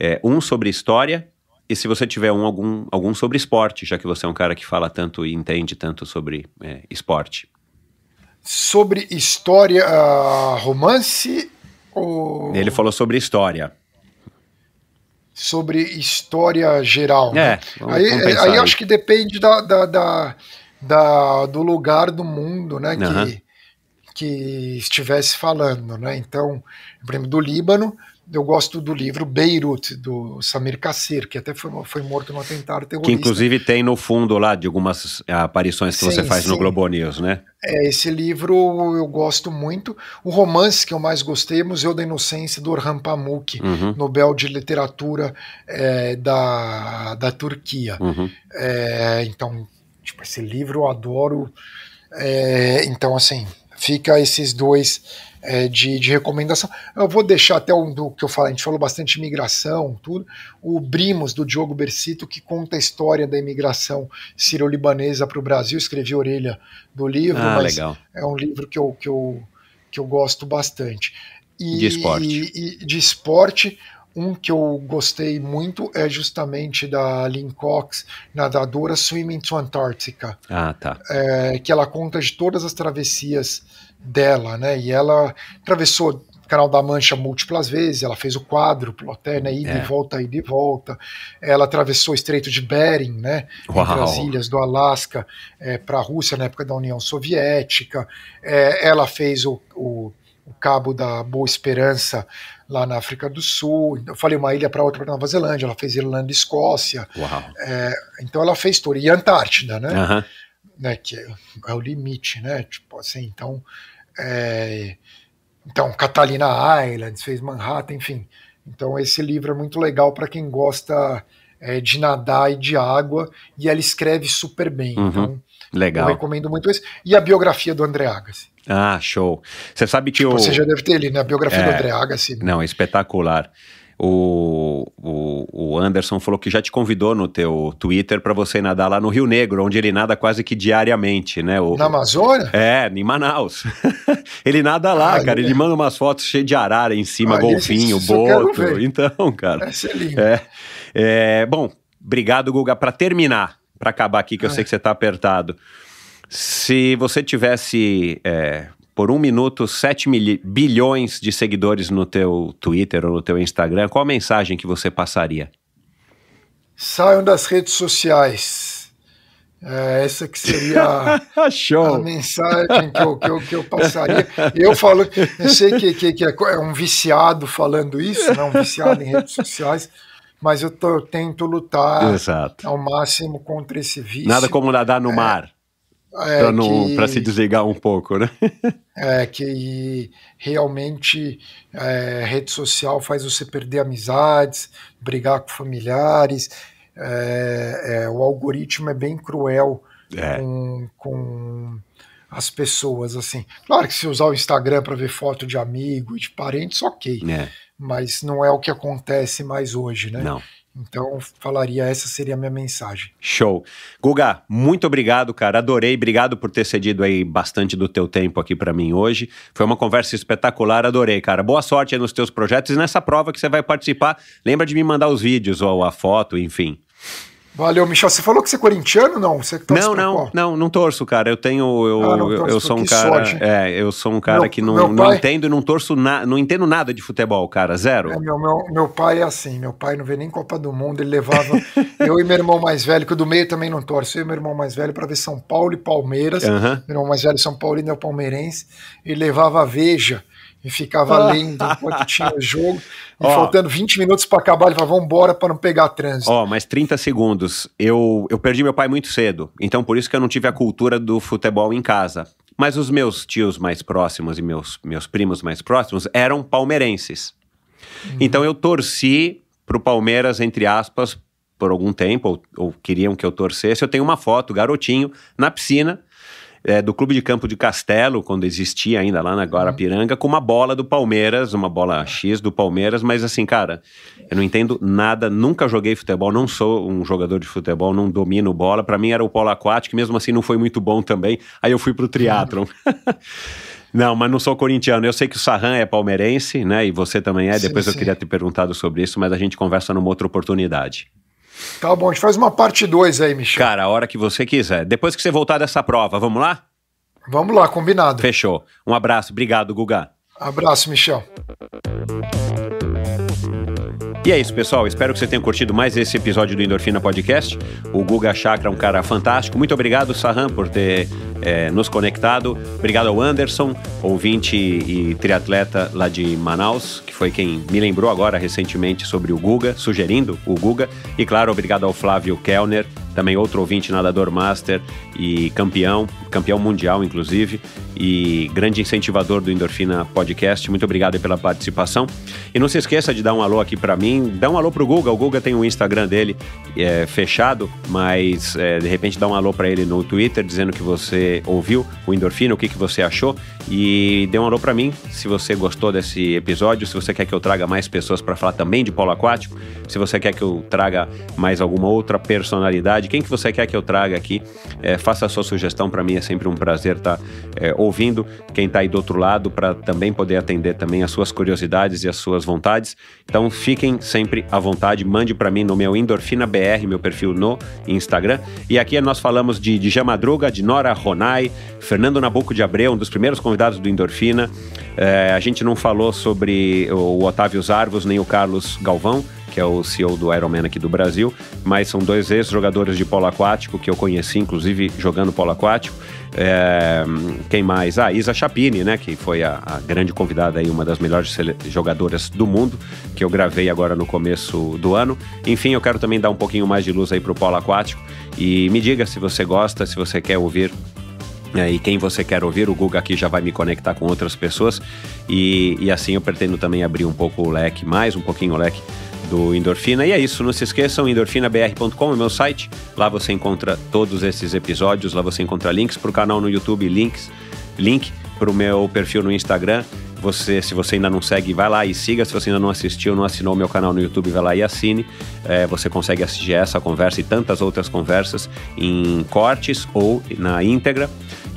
É, um sobre história e se você tiver um, algum, algum sobre esporte, já que você é um cara que fala tanto e entende tanto sobre é, esporte. Sobre história, uh, romance? Ou... Ele falou sobre história. Sobre história geral. Né? É, né? aí, aí, aí acho que depende da, da, da, da, do lugar do mundo né, uhum. que, que estivesse falando. Né? Então, por exemplo, do Líbano, eu gosto do livro Beirut, do Samir Kassir, que até foi, foi morto no atentado terrorista. Que inclusive tem no fundo lá de algumas eh, aparições que sim, você faz sim. no Globo News, né? É, esse livro eu gosto muito. O romance que eu mais gostei é Museu da Inocência, do Orhan Pamuk, uhum. Nobel de Literatura é, da, da Turquia. Uhum. É, então, tipo, esse livro eu adoro. É, então, assim, fica esses dois é, de, de, recomendação. Eu vou deixar até um do que eu falei, a gente falou bastante imigração, tudo. O Brimos, do Diogo Bercito, que conta a história da imigração sírio-libanesa para o Brasil. Escrevi orelha do livro, ah, mas legal. é um livro que eu, que eu, que eu gosto bastante. E, de esporte. E, e de esporte um que eu gostei muito é justamente da Lynn Cox, nadadora Swimming to Antártica. Ah, tá. É, que ela conta de todas as travessias dela, né? E ela atravessou Canal da Mancha múltiplas vezes, ela fez o quádruplo até, né, ida é. e volta, ida e volta, ela atravessou o Estreito de Bering, né, Uau. entre as ilhas do Alasca é, para a Rússia na época da União Soviética, é, ela fez o, o, o Cabo da Boa Esperança lá na África do Sul. Eu falei uma ilha para outra para Nova Zelândia, ela fez Irlanda e Escócia. É, então ela fez tour. E Antártida, né? Uhum. né que é, é o limite, né? Tipo assim, então. É, então, Catalina Islands, fez Manhattan, enfim. Então, esse livro é muito legal para quem gosta é, de nadar e de água, e ela escreve super bem. Uhum. Então, legal. Eu recomendo muito isso. E a biografia do André Agassi. Ah, show. Você sabe que tipo, o. Você já deve ter ali, né? A biografia é, do André Agassi. Né? Não, espetacular. O, o, o, Anderson falou que já te convidou no teu Twitter para você nadar lá no Rio Negro, onde ele nada quase que diariamente, né? O, Na Amazônia? É, em Manaus. [LAUGHS] ele nada lá, ah, cara. Ele manda umas fotos cheias de arara em cima, ah, golfinho, isso, boto. Então, cara. Essa é É, é, bom, obrigado, Guga. Para terminar, para acabar aqui, que ah. eu sei que você está apertado. Se você tivesse é, por um minuto 7 bilhões de seguidores no teu Twitter ou no teu Instagram, qual a mensagem que você passaria? Saiam das redes sociais. É, essa que seria a, [LAUGHS] a mensagem que eu, que, eu, que eu passaria. Eu falo, eu sei que, que, que, é, é um viciado falando isso, não né, um viciado em redes sociais, mas eu, tô, eu tento lutar Exato. ao máximo contra esse vício. Nada como nadar no é, mar. É, para se desligar um pouco, né? [LAUGHS] é, que realmente é, rede social faz você perder amizades, brigar com familiares. É, é o algoritmo é bem cruel é. com, com as pessoas, assim. Claro que se usar o Instagram para ver foto de amigo e de parentes, ok. É. Mas não é o que acontece mais hoje, né? Não. Então, falaria, essa seria a minha mensagem. Show. Guga, muito obrigado, cara. Adorei. Obrigado por ter cedido aí bastante do teu tempo aqui para mim hoje. Foi uma conversa espetacular. Adorei, cara. Boa sorte aí nos teus projetos e nessa prova que você vai participar. Lembra de me mandar os vídeos ou a foto, enfim. Valeu, Michel. Você falou que você é corintiano, não? Você que não, não, qual? não, não torço, cara. Eu tenho, eu, ah, eu sou um cara, sorte, é, eu sou um cara meu, que não, não pai... entendo, não torço, na, não entendo nada de futebol, cara, zero. É, meu, meu, meu, pai é assim, meu pai não vê nem Copa do Mundo, ele levava [LAUGHS] eu e meu irmão mais velho, que o do meio também não torço, eu e meu irmão mais velho para ver São Paulo e Palmeiras. Uhum. Meu irmão mais velho é São Paulo e é palmeirense, ele levava a Veja e ficava [LAUGHS] lendo enquanto tinha o [LAUGHS] jogo. E ó, faltando 20 minutos para acabar, ele falava, vambora embora para não pegar trânsito. Ó, mas 30 segundos. Eu, eu perdi meu pai muito cedo, então por isso que eu não tive a cultura do futebol em casa. Mas os meus tios mais próximos e meus, meus primos mais próximos eram palmeirenses. Uhum. Então eu torci pro Palmeiras, entre aspas, por algum tempo, ou, ou queriam que eu torcesse. Eu tenho uma foto, garotinho, na piscina, é, do Clube de Campo de Castelo, quando existia ainda lá na Guarapiranga, com uma bola do Palmeiras, uma bola X do Palmeiras, mas assim, cara, eu não entendo nada, nunca joguei futebol, não sou um jogador de futebol, não domino bola. Para mim era o polo aquático, mesmo assim não foi muito bom também. Aí eu fui pro triatlon. [LAUGHS] Não, mas não sou corintiano. Eu sei que o Sarran é palmeirense, né? E você também é. Depois sim, eu queria te perguntado sobre isso, mas a gente conversa numa outra oportunidade. Tá bom, a gente faz uma parte 2 aí, Michel. Cara, a hora que você quiser. Depois que você voltar dessa prova, vamos lá? Vamos lá, combinado. Fechou. Um abraço, obrigado, Guga. Abraço, Michel. E é isso, pessoal. Espero que você tenha curtido mais esse episódio do Endorfina Podcast. O Guga Chakra é um cara fantástico. Muito obrigado, Sarran, por ter é, nos conectado. Obrigado ao Anderson, ouvinte e triatleta lá de Manaus, que foi quem me lembrou agora recentemente sobre o Guga, sugerindo o Guga. E claro, obrigado ao Flávio Kellner, também outro ouvinte nadador master e campeão, campeão mundial inclusive, e grande incentivador do Endorfina Podcast. Muito obrigado pela participação. E não se esqueça de dar um alô aqui para mim, dá um alô pro Guga. O Guga tem o Instagram dele é, fechado, mas é, de repente dá um alô para ele no Twitter dizendo que você ouviu o Endorfina, o que, que você achou e dê um alô para mim se você gostou desse episódio, se você quer que eu traga mais pessoas para falar também de polo aquático, se você quer que eu traga mais alguma outra personalidade, quem que você quer que eu traga aqui, é, faça a sua sugestão para mim, é sempre um prazer estar tá, é, ouvindo quem está aí do outro lado para também poder atender também as suas curiosidades e as suas vontades. Então fiquem sempre à vontade, mande para mim no meu endorfina br, meu perfil no Instagram. E aqui nós falamos de Djamadruga, de Nora Rony Fernando Nabuco de Abreu, um dos primeiros convidados do Endorfina. É, a gente não falou sobre o Otávio Zarvos nem o Carlos Galvão, que é o CEO do Ironman aqui do Brasil, mas são dois ex-jogadores de polo aquático que eu conheci, inclusive, jogando polo aquático. É, quem mais? Ah, Isa Chapini, né, que foi a, a grande convidada aí, uma das melhores jogadoras do mundo, que eu gravei agora no começo do ano. Enfim, eu quero também dar um pouquinho mais de luz aí pro polo aquático e me diga se você gosta, se você quer ouvir é, e quem você quer ouvir, o Google aqui já vai me conectar com outras pessoas. E, e assim eu pretendo também abrir um pouco o leque, mais um pouquinho o leque do Endorfina. E é isso, não se esqueçam, endorfinabr.com é meu site. Lá você encontra todos esses episódios, lá você encontra links para o canal no YouTube, links, link para o meu perfil no Instagram. Você, se você ainda não segue, vai lá e siga. Se você ainda não assistiu, não assinou meu canal no YouTube, vai lá e assine. É, você consegue assistir essa conversa e tantas outras conversas em cortes ou na íntegra.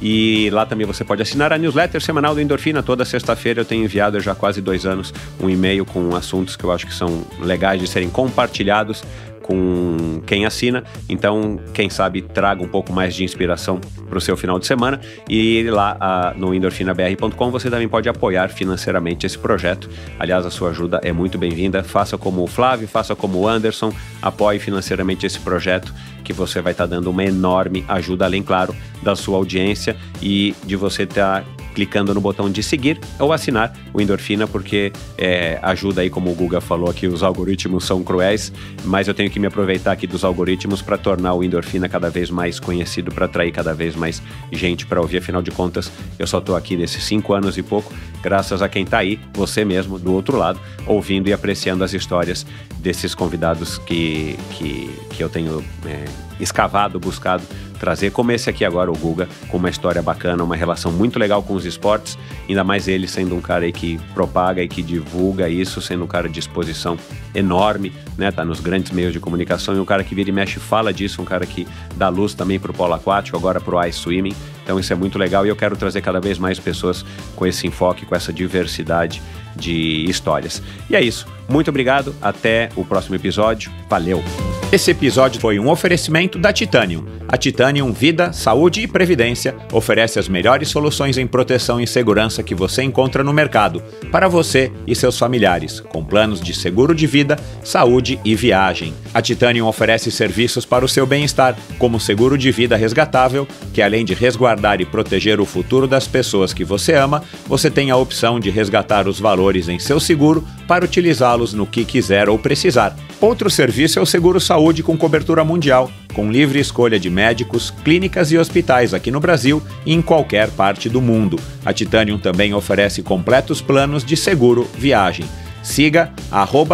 E lá também você pode assinar a newsletter semanal do Endorfina. Toda sexta-feira eu tenho enviado já há quase dois anos um e-mail com assuntos que eu acho que são legais de serem compartilhados com quem assina. Então, quem sabe traga um pouco mais de inspiração para o seu final de semana. E lá no endorfinabr.com você também pode apoiar financeiramente esse projeto. Aliás, a sua ajuda é muito bem-vinda. Faça como o Flávio, faça como o Anderson, apoie financeiramente esse projeto que você vai estar tá dando uma enorme ajuda, além, claro, da sua audiência e de você estar tá clicando no botão de seguir ou assinar o Endorfina, porque é, ajuda aí, como o Guga falou aqui, os algoritmos são cruéis, mas eu tenho que me aproveitar aqui dos algoritmos para tornar o Endorfina cada vez mais conhecido, para atrair cada vez mais gente para ouvir. Afinal de contas, eu só estou aqui nesses cinco anos e pouco, graças a quem está aí, você mesmo, do outro lado, ouvindo e apreciando as histórias desses convidados que, que, que eu tenho é, escavado, buscado trazer, como esse aqui agora, o Guga, com uma história bacana, uma relação muito legal com os esportes, ainda mais ele sendo um cara aí que propaga e que divulga isso, sendo um cara de exposição enorme, né? Tá nos grandes meios de comunicação e um cara que vira e mexe fala disso, um cara que dá luz também pro polo aquático, agora pro ice swimming. Então isso é muito legal e eu quero trazer cada vez mais pessoas com esse enfoque, com essa diversidade de histórias. E é isso. Muito obrigado, até o próximo episódio. Valeu! Esse episódio foi um oferecimento da Titanium. A Titanium Vida, Saúde e Previdência oferece as melhores soluções em proteção e segurança que você encontra no mercado, para você e seus familiares, com planos de seguro de vida, saúde e viagem. A Titanium oferece serviços para o seu bem-estar, como seguro de vida resgatável, que além de resguardar e proteger o futuro das pessoas que você ama, você tem a opção de resgatar os valores em seu seguro para utilizá-los ajudá-los no que quiser ou precisar. Outro serviço é o Seguro Saúde com cobertura mundial, com livre escolha de médicos, clínicas e hospitais aqui no Brasil e em qualquer parte do mundo. A Titanium também oferece completos planos de seguro viagem. Siga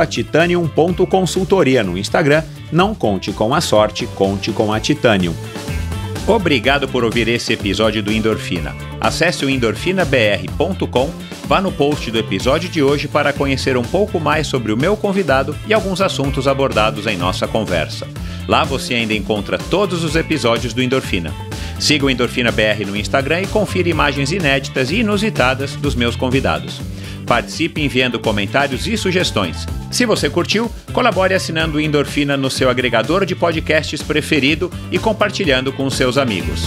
titanium.consultoria no Instagram. Não conte com a sorte, conte com a Titanium. Obrigado por ouvir esse episódio do Endorfina. Acesse o endorfinabr.com, vá no post do episódio de hoje para conhecer um pouco mais sobre o meu convidado e alguns assuntos abordados em nossa conversa. Lá você ainda encontra todos os episódios do Endorfina. Siga o Endorfina BR no Instagram e confira imagens inéditas e inusitadas dos meus convidados. Participe enviando comentários e sugestões. Se você curtiu, colabore assinando Endorfina no seu agregador de podcasts preferido e compartilhando com seus amigos.